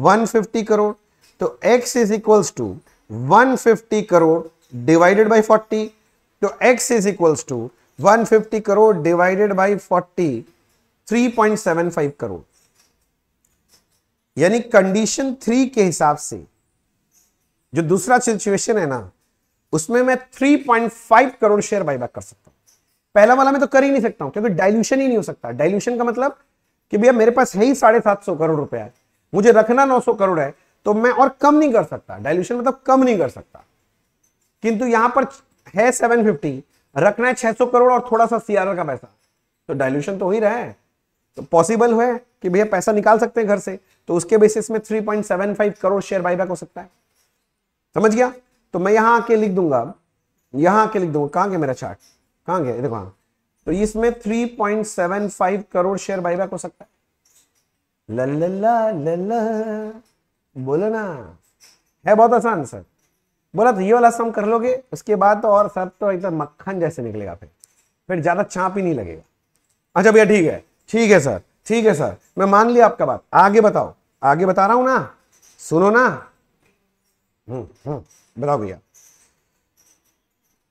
150 crore तो x is equals to 150 crore divided by 40 तो x is equals to 150 crore divided by 40 3.75 crore यानी कंडीशन थ्री के हिसाब से जो दूसरा सिचुएशन है ना उसमें मैं 3.5 करोड़ शेयर बाईबैक कर सकता हूं पहला वाला मैं तो कर ही नहीं सकता हूं क्योंकि डाइल्यूशन ही नहीं हो सकता डाइल्यूशन का मतलब कि भैया मेरे पास है ही साढ़े सात सौ करोड़ रुपया है मुझे रखना नौ सौ करोड़ है तो मैं और कम नहीं कर सकता डाइल्यूशन मतलब कम नहीं कर सकता किंतु यहां पर है सेवन फिफ्टी रखना है छह सौ करोड़ और थोड़ा सा सीआरआर का पैसा तो डायल्यूशन तो हो ही रहा है तो पॉसिबल है कि भैया पैसा निकाल सकते हैं घर से तो उसके बेसिस में three point seven five crore share buyback हो सकता है समझ गया तो मैं यहां आके लिख दूंगा यहां आके लिख दूंगा कहां के मेरा चार्ट कहां गया देखो तो इसमें 3.75 करोड़ शेयर बाईबैक हो सकता है ला ला बोलो ना है बहुत आसान सर बोला तो ये वाला सम कर लोगे उसके बाद तो और सब तो एकदम मक्खन जैसे निकलेगा फिर फिर ज़्यादा चाप ही नहीं लगेगा अच्छा भैया ठीक है ठीक है सर ठीक है सर मैं मान लिया आपका बात आगे बताओ आगे बता रहा हूं ना सुनो ना हम्म हम्म बताओ भैया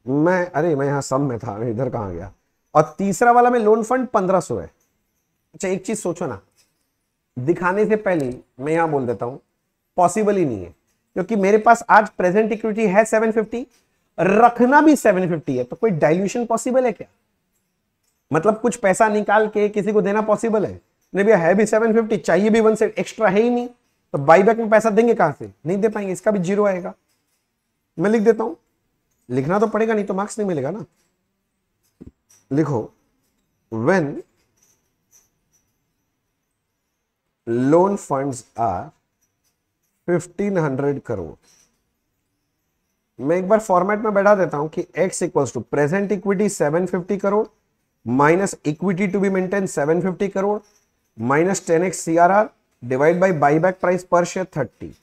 मैं अरे मैं यहाँ सम में था मैं इधर कहाँ गया और तीसरा वाला में लोन फंड पंद्रह सौ है अच्छा एक चीज सोचो ना दिखाने से पहले मैं यहाँ बोल देता हूँ पॉसिबल ही नहीं है क्योंकि मेरे पास आज प्रेजेंट इक्विटी है 750 रखना भी 750 है तो कोई डाइल्यूशन पॉसिबल है क्या मतलब कुछ पैसा निकाल के किसी को देना पॉसिबल है नहीं भैया है भी 750 चाहिए भी वन से एक्स्ट्रा है ही नहीं तो बाईबैक में पैसा देंगे कहां से नहीं दे पाएंगे इसका भी जीरो आएगा मैं लिख देता हूं लिखना तो पड़ेगा नहीं तो मार्क्स नहीं मिलेगा ना लिखो when loan funds are 1500 crore मैं एक बार फॉर्मेट में बैठा देता हूं कि x equals to present equity 750 crore minus equity to be maintain 750 crore minus ten x C R R divide by buy back price per share thirty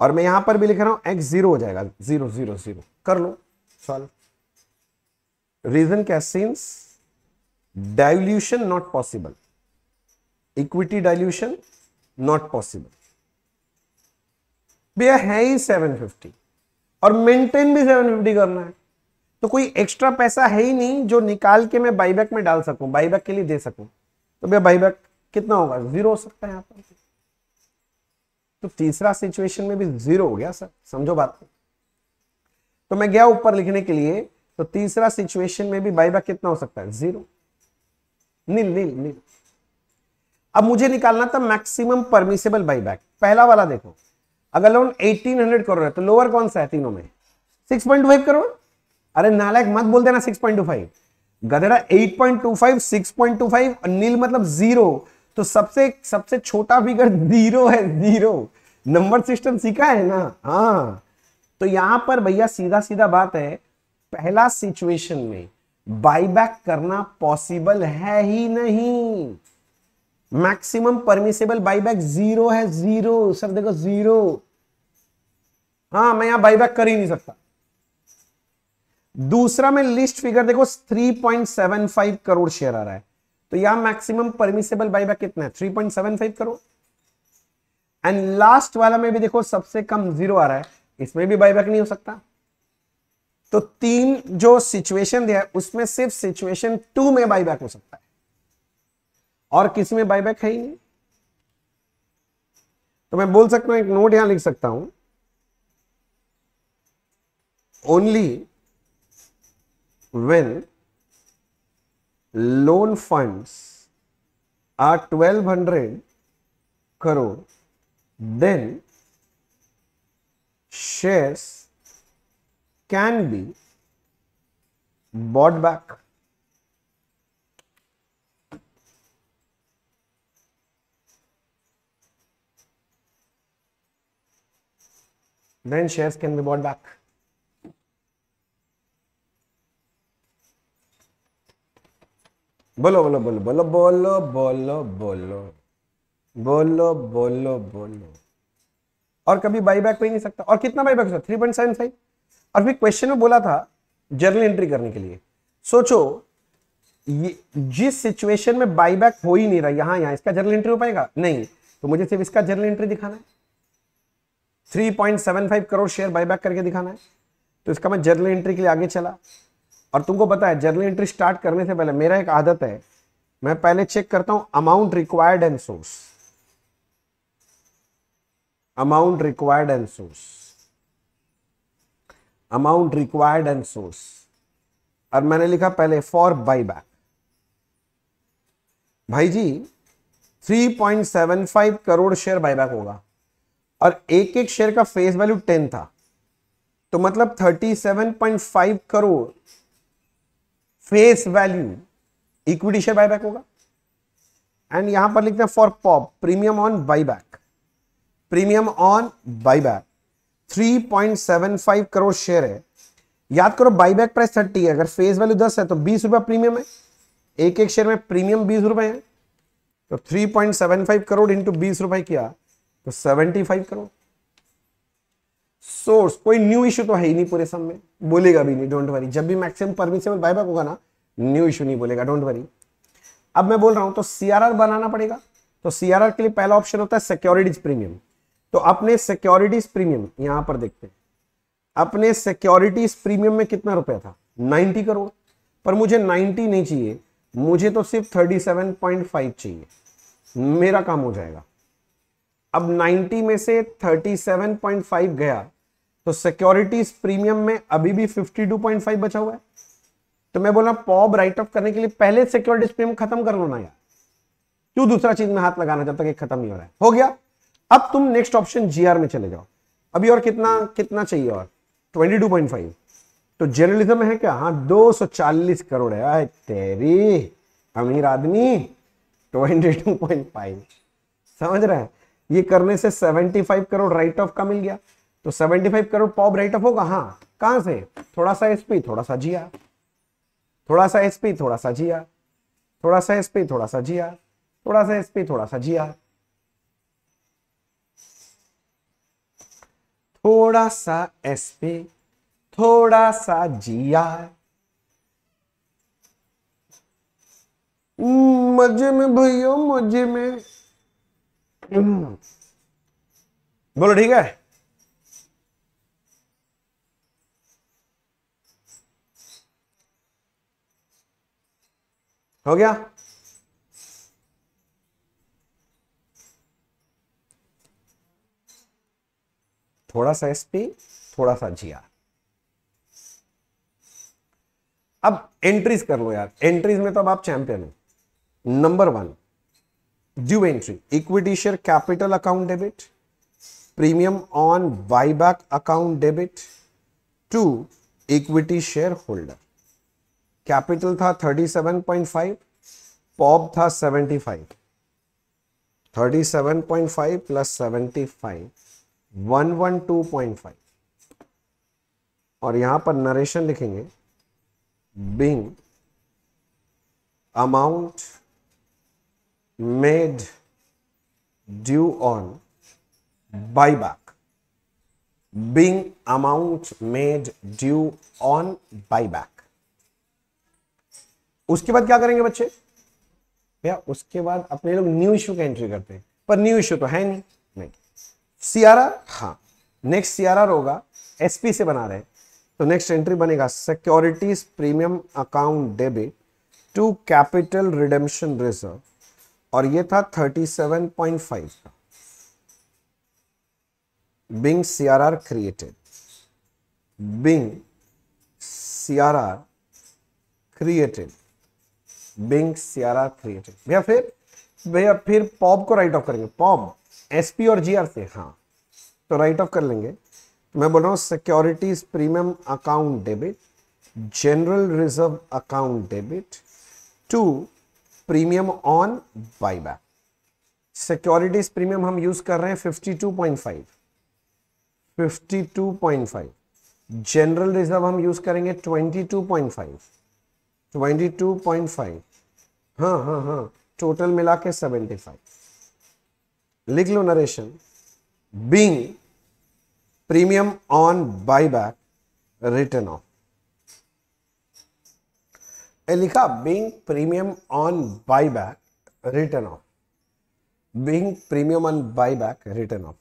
और मैं यहां पर भी लिख रहा हूं एक्स जीरो हो जाएगा जीरो जीरो जीरो कर लो सॉल्व रीजन क्या since dilution not possible equity dilution not possible भैया है ही 750 और मेंटेन भी 750 करना है तो कोई एक्स्ट्रा पैसा है ही नहीं जो निकाल के मैं बाईबैक में डाल सकूं बाईबैक के लिए दे सकूं तो भैया बाईबैक कितना होगा जीरो हो सकता है यहां पर तो तीसरा सिचुएशन में भी जीरो हो गया सर समझो बात को तो मैं गया ऊपर लिखने के लिए तो तीसरा सिचुएशन में भी बाई बाय कितना हो सकता है जीरो नील नील नील अब मुझे निकालना था मैक्सिमम परमिसेबल बाईबैक पहला वाला देखो अगर लोन 1800 करोड़ है तो लोअर कौन सा है तीनों में 6.25 करोड़ अरे नालायक मत बोल देना 6.25 पॉइंट गधेड़ा 8.25 6.25 नील मतलब जीरो तो सबसे सबसे छोटा फिगर जीरो है जीरो नंबर सिस्टम सीखा है ना हाँ तो यहां पर भैया सीधा सीधा बात है पहला सिचुएशन में बाईबैक करना पॉसिबल है ही नहीं मैक्सिमम परमिसेबल बाईबैक जीरो है जीरो सर देखो जीरो हाँ मैं यहां बाईबैक कर ही नहीं सकता दूसरा में लिस्ट फिगर देखो 3.75 करोड़ शेयर आ रहा है तो यहां मैक्सिमम परमिसेबल बाईबैक कितना है 3.75 करोड़ एंड लास्ट वाला में भी देखो सबसे कम जीरो आ रहा है इसमें भी बायबैक नहीं हो सकता तो तीन जो सिचुएशन दिया है उसमें सिर्फ सिचुएशन टू में बायबैक हो सकता है और किसी में बायबैक है ही नहीं तो मैं बोल सकता हूं एक नोट यहां लिख सकता हूं only loan loan are twelve 1200 crore then shares can be bought back. Then shares can be bought back. बोलो बोलो बोलो बोलो बोलो बोलो बोलो बोलो बोलो बोलो और कभी बाई बैक नहीं सकता और कितना buy back three point seven five और फिर क्वेश्चन में बोला था जर्नल एंट्री करने के लिए सोचो ये जिस सिचुएशन में बाई बैक हो ही नहीं रहा यहां यहां इसका जर्नल एंट्री हो पाएगा नहीं तो मुझे सिर्फ इसका जर्नल एंट्री दिखाना है 3.75 करोड़ शेयर बाई बैक करके दिखाना है तो इसका मैं जर्नल एंट्री के लिए आगे चला और तुमको पता है जर्नल एंट्री स्टार्ट करने से पहले मेरा एक आदत है मैं पहले चेक करता हूं amount required and source amount required and source amount required and source और मैंने लिखा पहले फॉर बाई बैक भाई जी 3.75 करोड़ शेयर बाईबैक होगा और एक एक शेयर का फेस वैल्यू 10 था तो मतलब 37.5 crore face value equity share back होगा एंड यहां पर लिखते हैं for POP premium on back premium on buyback 3.75 crore share है याद करो बाईबैक प्राइस 30 है अगर फेस वैल्यू 10 है तो बीस रुपया प्रीमियम है एक एक शेयर में प्रीमियम बीस रुपए है तो 3.75 करोड़ इंटू बीस रुपए किया तो 75 करोड़ सोर्स कोई न्यू इश्यू तो है ही नहीं पूरे सब में बोलेगा भी नहीं डोंट वरी जब भी मैक्सिमम परमिसेबल बाईबैक होगा ना न्यू इश्यू नहीं बोलेगा डोंट वरी अब मैं बोल रहा हूं तो सीआरआर बनाना पड़ेगा तो सीआरआर के लिए पहला ऑप्शन होता है सिक्योरिटीज प्रीमियम तो अपने सिक्योरिटीज प्रीमियम यहां पर देखते हैं अपने सिक्योरिटीज प्रीमियम में कितना रुपया था 90 करोड़ पर मुझे 90 नहीं चाहिए मुझे तो सिर्फ 37.5 चाहिए मेरा काम हो जाएगा अब 90 में से 37.5 गया तो सिक्योरिटीज प्रीमियम में अभी भी 52.5 बचा हुआ है तो मैं बोला पॉब राइट ऑफ करने के लिए पहले सिक्योरिटीज प्रीमियम खत्म कर लो ना यार क्यों दूसरा चीज में हाथ लगाना जब तक एक खत्म नहीं हो रहा है हो गया अब तुम नेक्स्ट ऑप्शन जीआर में चले जाओ अभी और कितना कितना चाहिए और 22.5 तो जर्नलिज्म है क्या हाँ 240 करोड़ है तेरी अमीर आदमी 22.5 समझ रहे हैं ये करने से 75 करोड़ राइट ऑफ का मिल गया तो 75 करोड़ पॉप राइट ऑफ होगा हाँ कहां से थोड़ा सा एसपी थोड़ा सा जिया थोड़ा सा एसपी थोड़ा सा जिया थोड़ा सा एसपी थोड़ा सा जिया थोड़ा सा एसपी थोड़ा सा जिया थोड़ा सा एस पे थोड़ा सा जी आर मजे में भैया मजे में हम्म। बोलो ठीक है हो गया थोड़ा सा एसपी थोड़ा सा जी आर अब एंट्रीज कर लो यार एंट्रीज में तो अब आप चैंपियन हो number one due entry equity share capital account debit premium on buyback account debit to equity share holder capital था 37.5 पॉप था 75 37.5 प्लस 75 112.5 और यहां पर नरेशन लिखेंगे being amount made due on being amount made due on buy back उसके बाद क्या करेंगे बच्चे या उसके बाद अपने लोग न्यू इश्यू का एंट्री करते हैं पर न्यू इशू तो है नहीं सियारा हाँ नेक्स्ट सियारा होगा एसपी से बना रहे तो नेक्स्ट एंट्री बनेगा securities premium account debit to capital redemption reserve और ये था 37.5 का being CRR created being CRR created being CRR created भैया फिर भैया फिर पॉप को राइट ऑफ करेंगे पॉप एस पी और जी आर से हाँ तो राइट ऑफ कर लेंगे मैं बोल रहा हूँ securities premium account debit general reserve account debit to premium on buyback securities premium हम यूज कर रहे हैं 52.5 52.5 जनरल रिजर्व हम यूज करेंगे 22.5 22.5 हाँ हाँ हाँ टोटल मिला के सेवेंटी फाइव लिख लो narration being premium on buyback written off लिखा being premium on buyback written off being premium on buyback written off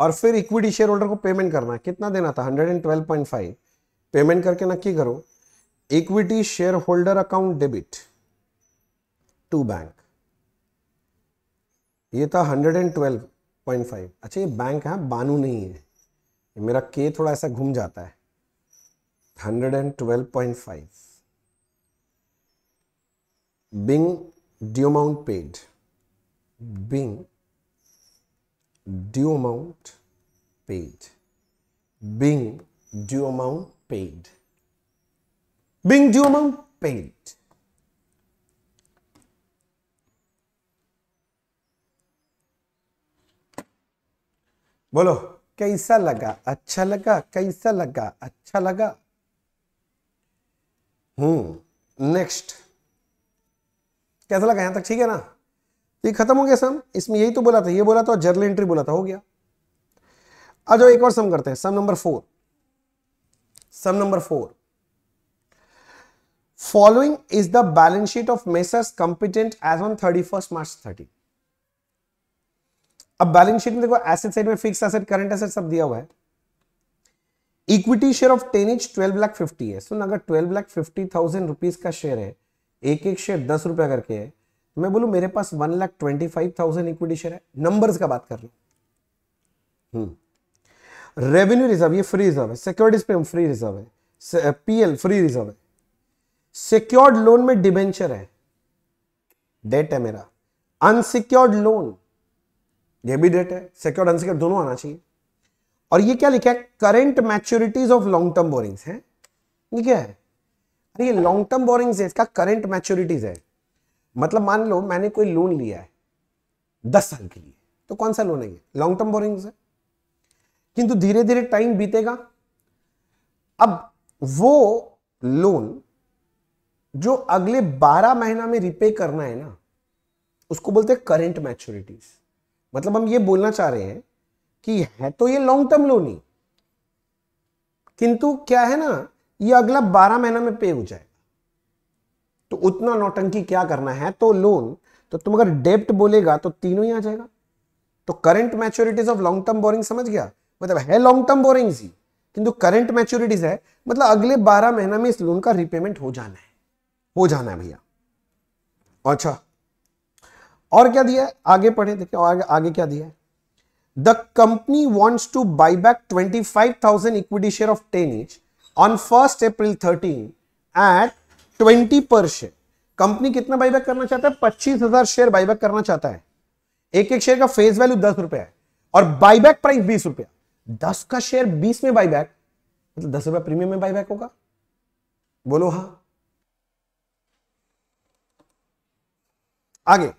और फिर इक्विटी शेयर होल्डर को पेमेंट करना है कितना देना था hundred and twelve point five payment करके नक्की करो equity share holder account debit to bank ये था 112.5 अच्छा ये बैंक है बानू नहीं है ये मेरा के थोड़ा ऐसा घूम जाता है 112.5 being due amount paid being due amount paid being due amount paid being due amount paid बोलो कैसा लगा अच्छा लगा कैसा लगा अच्छा लगा हम्म नेक्स्ट कैसा लगा यहां तक ठीक है ना तो ये खत्म हो गया सम इसमें यही तो बोला था ये बोला था जर्नल एंट्री बोला था हो गया आ जाओ एक और सम करते हैं sum number four sum number four following is the balance sheet of messrs competent as on thirty first March thirty अब बैलेंस शीट में देखो एसेट साइड में फिक्स एसेट करंट एसेट सब दिया हुआ है equity share of ten each twelve lakh fifty है सुन अगर twelve lakh fifty thousand rupees का शेयर है एक एक शेयर दस रुपया करके है तो मैं बोलू मेरे पास one lakh twenty five thousand equity share है नंबर्स का बात कर रहा हूं रेवेन्यू हम्म। रिजर्व ये फ्री रिजर्व है सिक्योरिटीज पे फ्री रिजर्व है पीएल फ्री रिजर्व है सिक्योर्ड लोन में डिबेंचर है डेट है मेरा अनसिक्योर्ड लोन ये भी डेट है सिक्योर्ड अनसिक्योर दोनों आना चाहिए और ये क्या लिखा है current maturities of long term borrowings है ठीक है अरे ये लॉन्ग टर्म बोरिंग्स है इसका करेंट मैच्योरिटीज है मतलब मान लो मैंने कोई लोन लिया है दस साल के लिए तो कौन सा लोन है ये लॉन्ग टर्म बोरिंग्स है किंतु धीरे धीरे टाइम बीतेगा अब वो लोन जो अगले बारह महीना में रिपे करना है ना उसको बोलते हैं करेंट मैच्योरिटीज मतलब हम ये बोलना चाह रहे हैं कि है तो ये लॉन्ग टर्म लोन ही किंतु क्या है ना ये अगला बारह महीना में पे हो जाएगा तो उतना नौटंकी क्या करना है तो लोन तो तुम अगर डेप्ट बोलेगा तो तीनों ही आ जाएगा तो current maturities of long term borrowing समझ गया मतलब है लॉन्ग टर्म बोरिंग ही किंतु करंट मैच्योरिटीज है मतलब अगले बारह महीना में इस लोन का रिपेमेंट हो जाना है हो जाना है भैया अच्छा और क्या दिया है आगे पढ़े देखिए आगे, आगे क्या दिया है the company wants to buy back twenty five thousand equity share of ten each on first April thirteen at twenty per share company कितना बाईबैक करना चाहता है पच्चीस हजार शेयर बाईबैक करना चाहता है एक एक शेयर का फेस वैल्यू दस रुपया है और बाईबैक प्राइस बीस रुपया दस का शेयर बीस में बाईबैक मतलब दस रुपया प्रीमियम में बाईबैक होगा बोलो हाँ आगे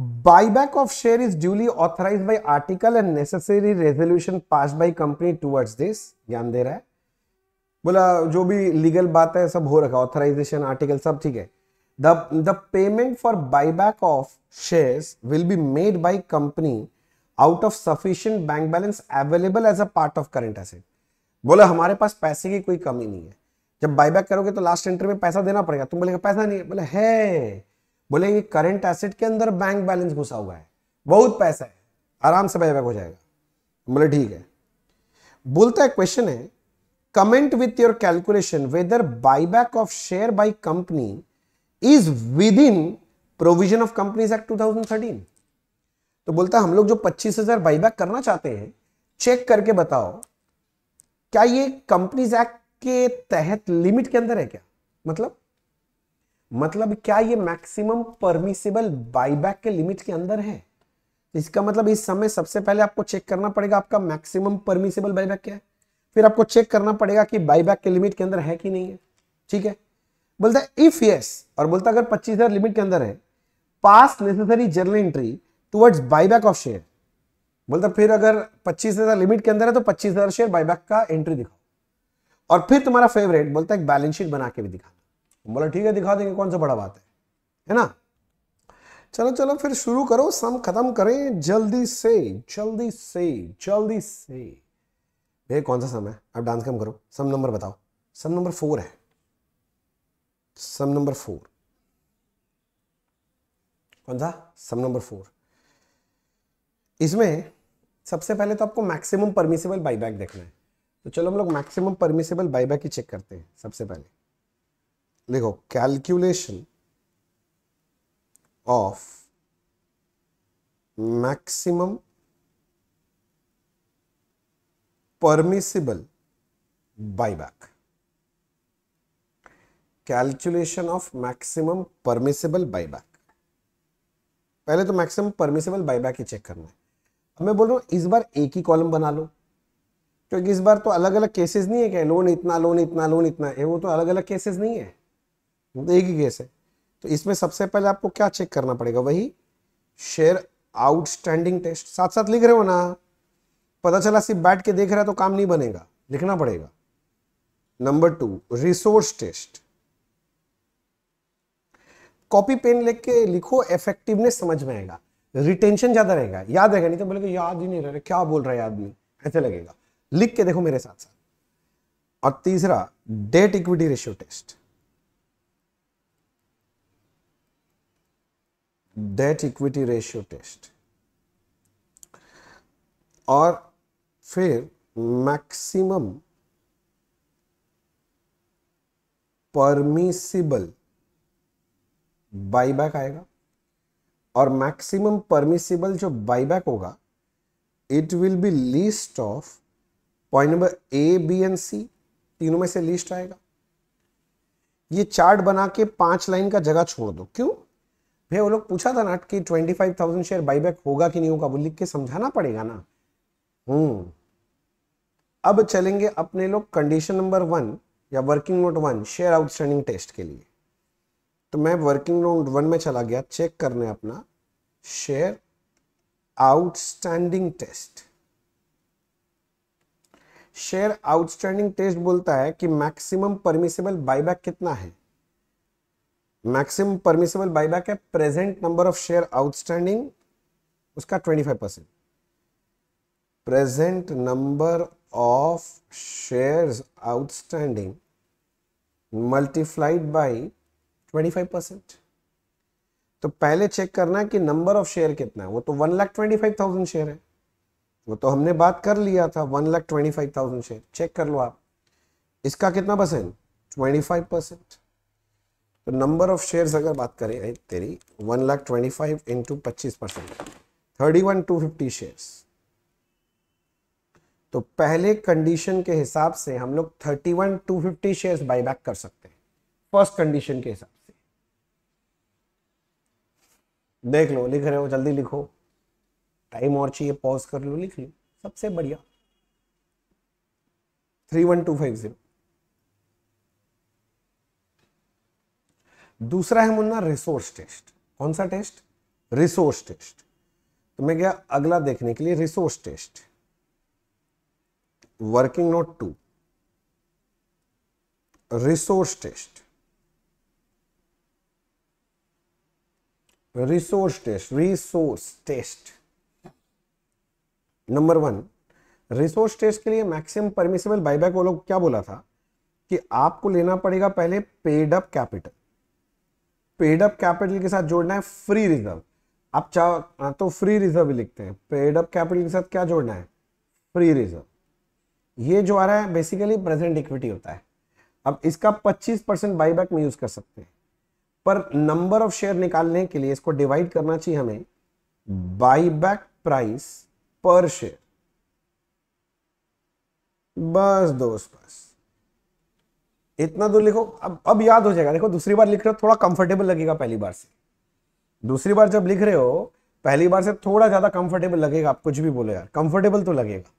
buyback of share is duly authorized by article and necessary resolution passed by company towards this ध्यान दे रहा है बोला जो भी लीगल बात है सब हो रखा ऑथराइजेशन आर्टिकल सब ठीक है the the payment for buyback of shares will be made by company out of sufficient bank balance available as a part of current asset बोला हमारे पास पैसे की कोई कमी नहीं है जब बायबैक करोगे तो लास्ट एंट्री में पैसा देना पड़ेगा तुम बोलेगा पैसा नहीं है बोले है बोलेंगे करंट एसेट के अंदर बैंक बैलेंस घुसा हुआ है बहुत पैसा है आराम से बैबैक हो जाएगा बोले ठीक है बोलता है क्वेश्चन है comment with your calculation whether buyback of share by company is within provision of companies act 2013 तो बोलता है हम लोग जो पच्चीस हजार बाईबैक करना चाहते हैं चेक करके बताओ क्या ये कंपनीज एक्ट के तहत लिमिट के अंदर है क्या मतलब मतलब क्या ये मैक्सिमम परमिसेबल बाईबैक के लिमिट के अंदर है इसका मतलब इस समय सबसे पहले आपको चेक करना पड़ेगा आपका मैक्सिमम परमिसेबल बाईबैक क्या है फिर आपको चेक करना पड़ेगा कि बाईबैक के लिमिट के अंदर है कि नहीं है ठीक है बोलता है इफ यस और बोलता अगर पच्चीस हजार लिमिट के अंदर है pass necessary journal entry towards buyback of share बोलता फिर अगर पच्चीस हजार लिमिट के अंदर है तो पच्चीस हजार शेयर बाईबैक का एंट्री दिखाओ और फिर तुम्हारा फेवरेट बोलता है बैलेंस शीट बना के भी दिखा बोला ठीक है दिखा देंगे कौन सा बड़ा बात है है ना चलो चलो फिर शुरू करो सम खत्म करें जल्दी से जल्दी से जल्दी से भैया कौन सा सम है आप डांस कम करो सम नंबर बताओ सम नंबर फोर है सम नंबर फोर कौन सा सम नंबर फोर इसमें सबसे पहले तो आपको मैक्सिमम परमिसेबल बाईबैक देखना है तो चलो हम लोग मैक्सिमम परमिसेबल बाईबैक ही चेक करते हैं सबसे पहले देखो calculation of maximum permissible buyback calculation of maximum permissible buyback पहले तो मैक्सिमम परमिसिबल बायबैक ही चेक करना है अब मैं बोल रहा हूं इस बार एक ही कॉलम बना लो क्योंकि इस बार तो अलग अलग केसेस नहीं है क्या लोन इतना लोन इतना लोन इतना है वो तो अलग अलग केसेस नहीं है मतलब एक ही केस है तो इसमें सबसे पहले आपको क्या चेक करना पड़ेगा वही शेयर आउटस्टैंडिंग टेस्ट साथ साथ लिख रहे हो ना पता चला सिर्फ बैठ के देख रहा है तो काम नहीं बनेगा लिखना पड़ेगा number two resource test copy pen लिख के लिखो इफेक्टिवनेस समझ में आएगा रिटेंशन ज्यादा रहेगा याद रहेगा नहीं तो बोलेगा याद ही नहीं रह रहे क्या बोल रहा है आदमी ऐसे लगेगा लिख के देखो मेरे साथ साथ और तीसरा debt equity ratio test debt equity ratio test और फिर मैक्सिमम परमिसिबल बाईबैक आएगा और मैक्सिमम परमिसिबल जो बाईबैक होगा it will be list of point number A B and C तीनों में से लिस्ट आएगा ये चार्ट बना के पांच लाइन का जगह छोड़ दो क्यों भैया वो लोग पूछा था ना कि twenty five thousand share buyback होगा कि नहीं होगा वो लिख के समझाना पड़ेगा ना हम्म अब चलेंगे अपने लोग कंडीशन नंबर वन या working note one share outstanding test के लिए तो मैं वर्किंग नोट वन में चला गया चेक करने अपना share outstanding test share outstanding test बोलता है कि मैक्सिमम परमिसेबल बाईबैक कितना है मैक्सिमम परमिसेबल बाईबैक है present number of share outstanding उसका 25 percent present number of shares outstanding multiplied by 25 percent तो पहले चेक करना है कि नंबर ऑफ शेयर कितना है वो तो one lakh twenty five thousand share है वो तो हमने बात कर लिया था one lakh twenty five thousand share check कर लो आप इसका कितना परसेंट ट्वेंटी फाइव परसेंट तो नंबर ऑफ शेयर्स अगर बात करें तेरी one lakh twenty five into पच्चीस percent thirty one two fifty share तो पहले कंडीशन के हिसाब से हम लोग thirty one two fifty share buyback कर सकते हैं फर्स्ट कंडीशन के हिसाब से देख लो लिख रहे हो जल्दी लिखो टाइम और चाहिए पॉज कर लो लिख लो सबसे बढ़िया three one two five zero दूसरा है मुन्ना रिसोर्स टेस्ट कौन सा टेस्ट रिसोर्स टेस्ट तो मैं गया अगला देखने के लिए resource test working note two resource test resource test resource test number one resource test के लिए मैक्सिमम परमिशेबल बाईबैक वो लोग क्या बोला था कि आपको लेना पड़ेगा पहले paid up capital paid up capital के साथ जोड़ना है फ्री रिजर्व आप चाहो हाँ, तो फ्री रिजर्व भी लिखते हैं पेड अप कैपिटल के साथ क्या जोड़ना है फ्री रिजर्व ये जो आ रहा है बेसिकली प्रेजेंट इक्विटी होता है अब इसका 25 परसेंट बाईबैक में यूज कर सकते हैं पर नंबर ऑफ शेयर निकालने के लिए इसको डिवाइड करना चाहिए हमें बाईबैक प्राइस पर शेयर बस दोस्त बस इतना दूर लिखो अब अब याद हो जाएगा देखो दूसरी बार लिख रहे हो थोड़ा कंफर्टेबल लगेगा पहली बार से दूसरी बार जब लिख रहे हो पहली बार से थोड़ा ज्यादा कंफर्टेबल लगेगा आप कुछ भी बोलो यार कंफर्टेबल तो लगेगा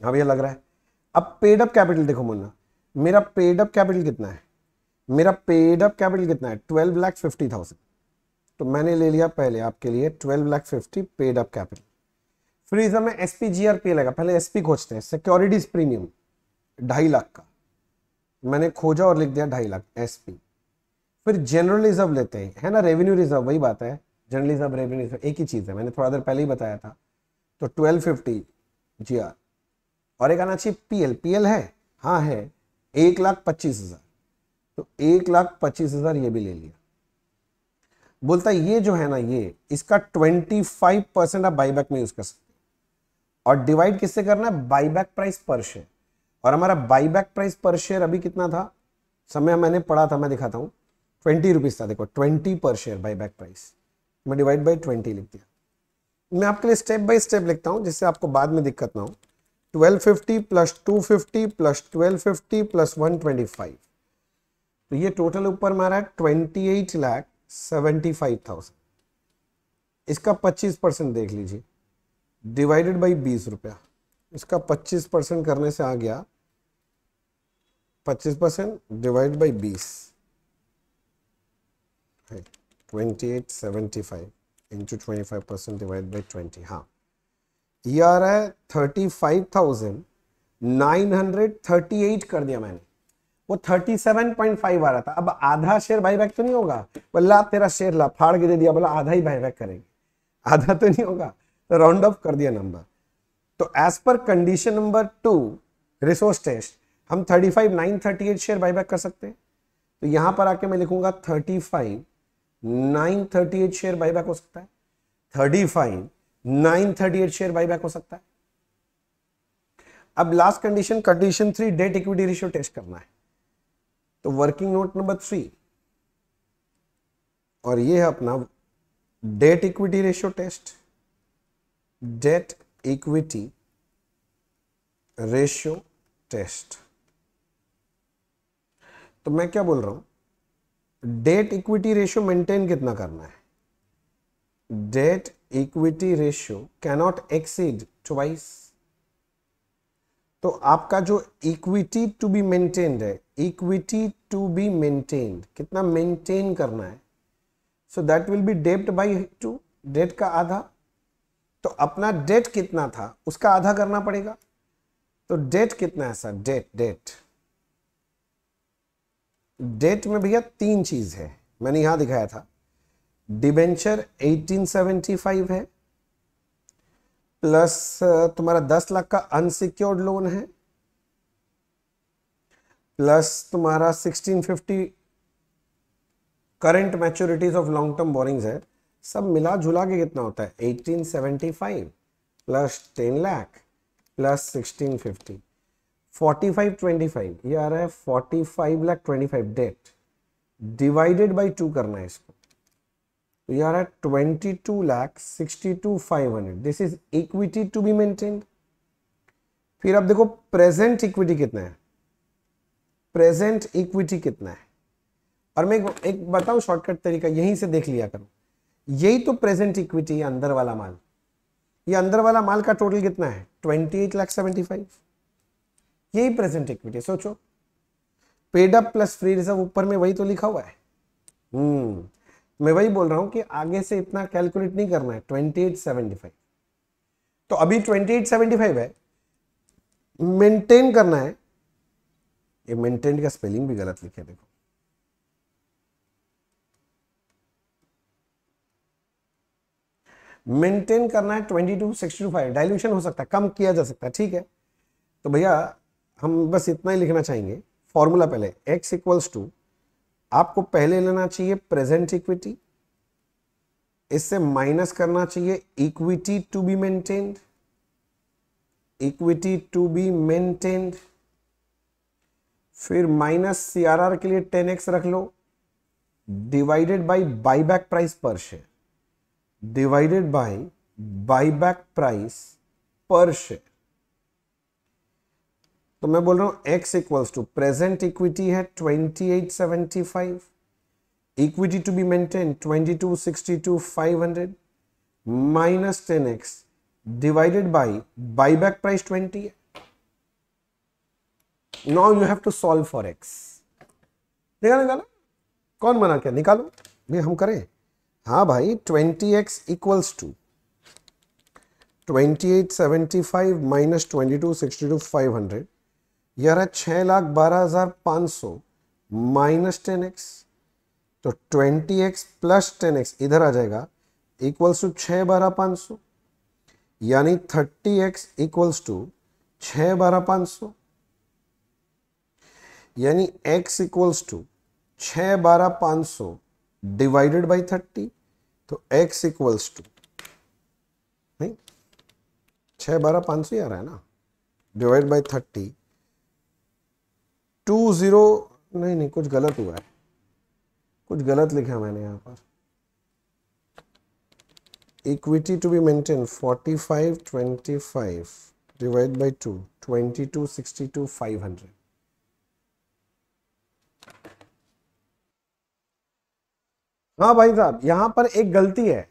अब हाँ ये लग रहा है अब पेड अप कैपिटल देखो मुन्ना मेरा पेड अप कैपिटल कितना है मेरा पेड अप कैपिटल कितना है ट्वेल्व लाख फिफ्टी थाउजेंड तो मैंने ले लिया पहले आपके लिए twelve lakh fifty paid up capital फ्रीजर में S P G R P लगा पहले एस पी खोजते हैं सिक्योरिटीज प्रीमियम ढाई लाख का मैंने खोजा और लिख दिया ढाई लाख एस पी फिर जनरल रिजर्व लेते हैं है ना रेवेन्यू रिजर्व वही बात है जनरल रिजर्व रेवेन्यू रिजर्व एक ही चीज़ है मैंने थोड़ा देर पहले ही बताया था तो ट्वेल्व फिफ्टी जी आर और एक आना चाहिए पी एल पी एल है हाँ है एक लाख पच्चीस हज़ार तो एक लाख पच्चीस हज़ार ये भी ले लिया बोलता है ये जो है ना ये इसका ट्वेंटी फाइव परसेंट आप बाईबैक में यूज़ कर सकते और डिवाइड किससे करना है बाईबैक प्राइस पर शेयर और हमारा बाईबैक प्राइस पर शेयर अभी कितना था समय मैंने पढ़ा था मैं दिखाता हूँ ट्वेंटी रुपीज था देखो twenty per share buyback price मैं डिवाइड बाई ट्वेंटी लिख दिया मैं आपके लिए स्टेप बाई स्टेप लिखता हूँ जिससे आपको बाद में दिक्कत ना हो twelve fifty plus two fifty plus twelve fifty plus one five तो ये टोटल ऊपर मारा twenty eight lakh seventy five thousand इसका पच्चीस परसेंट देख लीजिए डिवाइडेड बाई बीस रुपया इसका पच्चीस परसेंट करने से आ गया पच्चीस परसेंट डिवाइड बाई बीस twenty eight seventy five into twenty five percent divide by twenty हाँ ये आ रहा है thirty five thousand nine hundred thirty eight कर दिया मैंने वो थर्टी सेवन पॉइंट फाइव आ रहा था अब आधा शेयर बाई बैक तो नहीं होगा बोला तेरा शेयर ला फाड़ के दे दिया बोला आधा ही बाई बैक करेंगे आधा तो नहीं होगा तो राउंड ऑफ कर दिया नंबर तो एज पर condition number two resource test हम 35 938 शेयर बाईबैक कर सकते हैं तो यहां पर आके मैं लिखूंगा 35 938 शेयर बाईबैक हो सकता है 35 938 शेयर बाईबैक हो सकता है अब last condition condition three debt equity ratio test करना है तो वर्किंग नोट नंबर थ्री और ये है अपना debt equity ratio test debt equity ratio test तो मैं क्या बोल रहा हूं डेट इक्विटी रेशियो मेंटेन कितना करना है debt equity ratio cannot exceed twice तो आपका जो इक्विटी टू बी मेंटेन्ड है इक्विटी टू बी मेंटेन्ड कितना मेंटेन करना है सो दैट विल बी डेप्ट बाई टू डेट का आधा तो अपना डेट कितना था उसका आधा करना पड़ेगा तो डेट कितना है सर डेट डेट डेट में भैया तीन चीज़ है मैंने यहां दिखाया था डिबेंचर 1875 है प्लस uh, तुम्हारा 10 लाख का अनसिक्योर्ड लोन है प्लस तुम्हारा 1650 current maturities of long term borrowings है सब मिला जुला के कितना होता है 1875 plus 10 lakh plus 1650 forty five twenty five ये आ रहा है forty five lakh twenty five debt divided by two करना है इसको तो ये आ रहा है twenty two lakh sixty two five hundred this is equity to be maintain फिर आप देखो प्रेजेंट इक्विटी कितना है प्रेजेंट इक्विटी कितना है और मैं एक, बताऊं शॉर्टकट तरीका यहीं से देख लिया करूं यही तो प्रेजेंट इक्विटी अंदर वाला माल ये अंदर वाला माल का टोटल कितना है twenty eight lakh seventy five यही प्रेजेंट इक्विटी सोचो paid up plus free reserve ऊपर में वही तो लिखा हुआ है हम्म मैं वही बोल रहा हूं कि आगे से इतना कैलकुलेट नहीं करना है 2875 तो अभी 2875 है मेंटेन करना है ये मेंटेन का स्पेलिंग भी गलत लिखे देखो मेंटेन करना है twenty two sixty two five dilution हो सकता है कम किया जा सकता है ठीक है तो भैया हम बस इतना ही लिखना चाहेंगे फॉर्मूला पहले x इक्वल्स टू आपको पहले लेना चाहिए प्रेजेंट इक्विटी इससे माइनस करना चाहिए equity to be maintained equity to be maintained फिर माइनस सीआरआर के लिए 10x रख लो divided by buyback price per share divided by buyback price per share तो मैं बोल रहा हूं x equals to present equity है 2875 equity to be maintain 2262 minus 10x divided by buyback price 20 है now you have to solve for X निकाल निकाला कौन मना क्या निकालो ये हम करें हाँ भाई 20x X equals to twenty eight seventy five minus twenty two sixty two five hundred यार छः लाख बारह हज़ार पाँच सौ माइनस टेन एक्स तो twenty X plus ten X इधर आ जाएगा इक्वल्स टू छः बारह पाँच सौ यानी थर्टी एक्स इक्वल्स टू छः बारह पाँच सौ यानी एक्स इक्वल्स टू छः बारह पाँच सौ डिवाइडेड बाई थर्टी तो एक्स इक्वल्स टू नहीं छः बारह पाँच सौ ही आ रहा है ना divide by thirty two zero नहीं नहीं कुछ गलत हुआ है कुछ गलत लिखा मैंने यहाँ पर equity to be maintain forty five twenty five divide by two twenty two sixty two five hundred हाँ भाई साहब यहाँ पर एक गलती है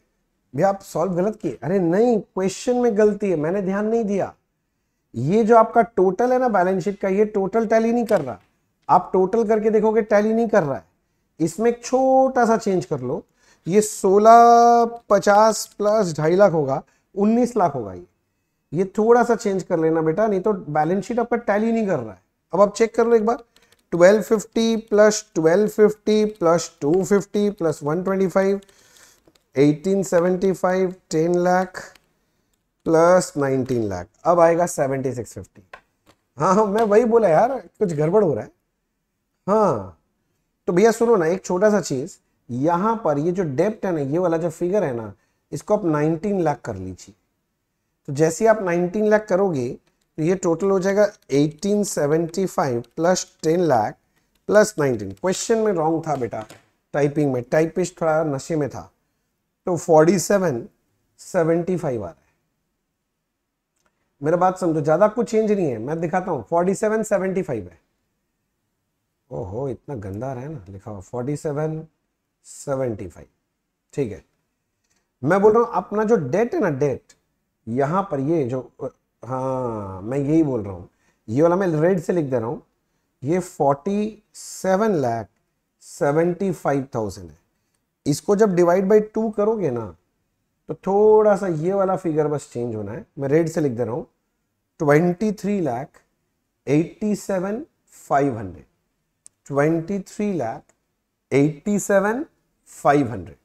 भैया आप सॉल्व गलत किए अरे नहीं क्वेश्चन में गलती है मैंने ध्यान नहीं दिया ये जो आपका टोटल है ना बैलेंस शीट का ये टोटल टैली नहीं कर रहा आप टोटल करके देखोगे टैली नहीं कर रहा है इसमें एक छोटा सा चेंज कर लो ये सोलह पचास प्लस ढाई लाख होगा उन्नीस लाख होगा ये ये थोड़ा सा चेंज कर लेना बेटा नहीं तो बैलेंस शीट आपका टैली नहीं कर रहा है अब आप चेक कर लो एक बार 1250 plus 1250 plus 250 plus 125 1875 10 lakh plus nineteen lakh अब आएगा सेवेंटी सिक्स फिफ्टी हाँ हाँ मैं वही बोला यार कुछ गड़बड़ हो रहा है हाँ तो भैया सुनो ना एक छोटा सा चीज़ यहाँ पर ये जो डेप्ट है ना ये वाला जो फिगर है ना इसको आप 19 लाख कर लीजिए तो जैसे आप 19 लाख करोगे तो ये टोटल हो जाएगा 1875 प्लस 10 लाख प्लस 19 क्वेश्चन में रॉन्ग था बेटा टाइपिंग में टाइपिस्ट थोड़ा नशे में था तो 47 75 आ रहा है मेरा बात समझो ज़्यादा कुछ चेंज नहीं है मैं दिखाता हूँ फोर्टी सेवन सेवेंटी फाइव है ओहो इतना गंदा रहा है ना लिखा हुआ फोर्टी सेवन सेवेंटी फाइव ठीक है मैं बोल रहा हूँ अपना जो डेट है ना डेट यहाँ पर ये जो हाँ मैं यही बोल रहा हूँ ये वाला मैं रेड से लिख दे रहा हूँ ये forty seven lakh seventy five thousand है इसको जब डिवाइड बाई टू करोगे ना तो थोड़ा सा ये वाला फिगर बस चेंज होना है मैं रेड से लिख दे रहा हूं twenty three lakh eighty seven five hundred twenty three lakh eighty seven five hundred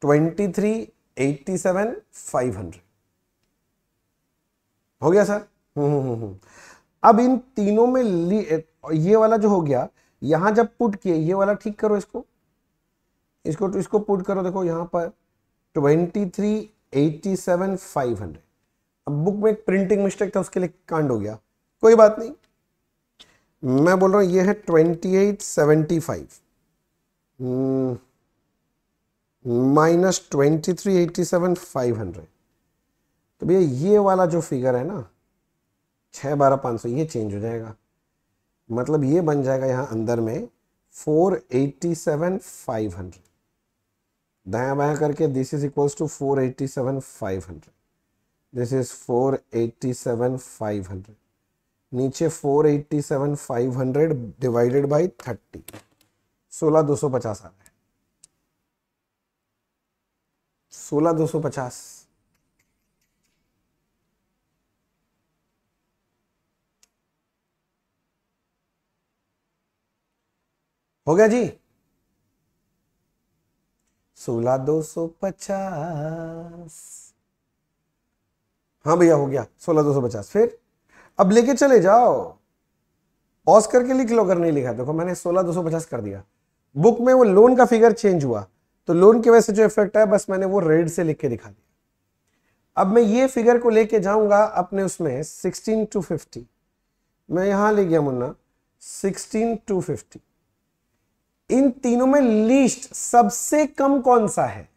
twenty three eighty seven five hundred हो गया सर हम्म, हम्म हम्म हम्म अब इन तीनों में ये वाला जो हो गया यहां जब पुट किए ये वाला ठीक करो इसको इसको तो इसको पुट करो देखो यहाँ पर twenty three eighty seven five hundred अब बुक में एक प्रिंटिंग मिस्टेक था उसके लिए कांड हो गया कोई बात नहीं मैं बोल रहा हूं ये है twenty eight seventy five minus twenty three eighty seven five hundred तो भैया ये वाला जो फिगर है ना छह बारह पांच सौ ये चेंज हो जाएगा मतलब ये बन जाएगा यहां अंदर में four eighty seven five hundred दाया बाया करके this is equals to four eighty seven five hundred this is four eighty seven five hundred नीचे four eighty seven five hundred divided by thirty सोलह दो सौ पचास आ रहा है सोलह दो सौ पचास हो गया जी सोलह दो सौ पचास हाँ भैया हो गया सोलह दो सौ पचास फिर अब लेके चले जाओ ऑस करके लिख लो अगर नहीं लिखा देखो मैंने सोलह दो सौ पचास कर दिया बुक में वो लोन का फिगर चेंज हुआ तो लोन की वजह से जो इफेक्ट है बस मैंने वो रेड से लिख के दिखा दिया अब मैं ये फिगर को लेके जाऊंगा अपने उसमें सिक्सटीन टू फिफ्टी मैं यहां ले गया मुन्ना सिक्सटीन टू फिफ्टी इन तीनों में लीस्ट सबसे कम कौन सा है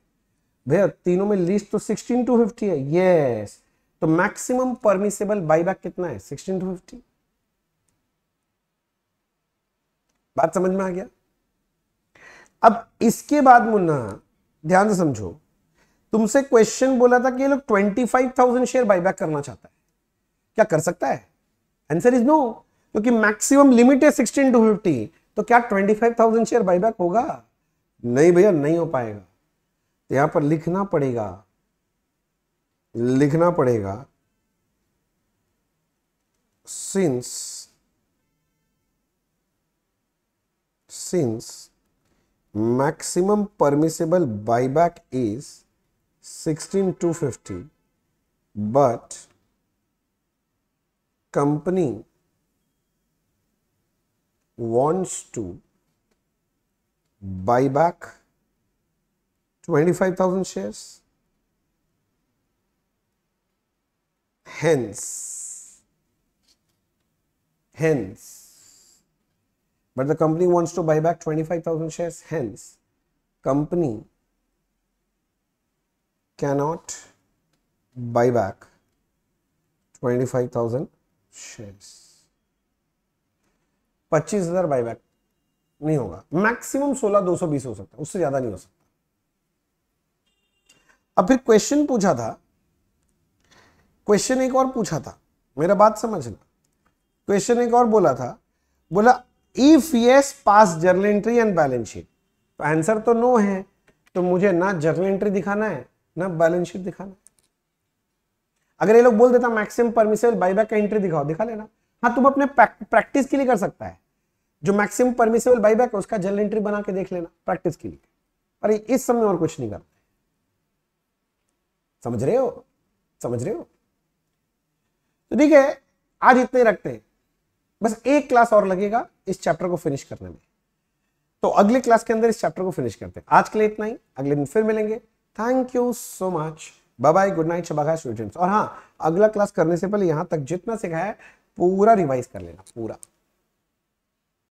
भैया तीनों में लीस्ट तो 16 टू 50 है यस तो मैक्सिमम परमिसेबल बाईबैक कितना है 16 टू 50 बात समझ में आ गया अब इसके बाद मुन्ना ध्यान से समझो तुमसे क्वेश्चन बोला था कि ये लोग 25,000 शेयर बाईबैक करना चाहता है क्या कर सकता है आंसर इज नो क्योंकि मैक्सिमम लिमिट है सिक्सटीन टू फिफ्टी तो क्या twenty five thousand share buyback होगा नहीं भैया नहीं हो पाएगा तो यहां पर लिखना पड़ेगा लिखना पड़ेगा since since maximum permissible buyback is sixteen two fifty but company wants to buy back 25,000 shares. Hence, hence, but the company wants to buy back 25,000 shares. Hence, company cannot buy back 25,000 shares. पच्चीस हजार buyback नहीं होगा maximum सोलह दो सौ बीस हो सकता उससे ज्यादा नहीं हो सकता अब फिर क्वेश्चन पूछा था क्वेश्चन एक और पूछा था मेरा बात समझना क्वेश्चन एक और बोला था बोला if yes pass journal entry and balance sheet तो आंसर तो नो है तो मुझे ना जर्नल एंट्री दिखाना है ना बैलेंस शीट दिखाना है अगर ये लोग बोल देता मैक्सिमम परमिशन बाईबैक का एंट्री दिखाओ दिखा लेना हाँ तुम अपने प्रैक्टिस के लिए कर सकता है जो मैक्सिमम परमिसेबल बाईबैक है उसका जर्नल एंट्री बना के देख लेना प्रैक्टिस के लिए पर इस समय और कुछ नहीं करते समझ रहे हो समझ रहे हो तो ठीक है आज इतने रखते हैं बस एक क्लास और लगेगा इस चैप्टर को फिनिश करने में तो अगले क्लास के अंदर इस चैप्टर को फिनिश करते हैं आज के लिए इतना ही अगले दिन फिर मिलेंगे thank you so much bye bye good night शबाखा स्टूडेंट्स और हाँ अगला क्लास करने से पहले यहां तक जितना सिखाया पूरा रिवाइज कर लेना पूरा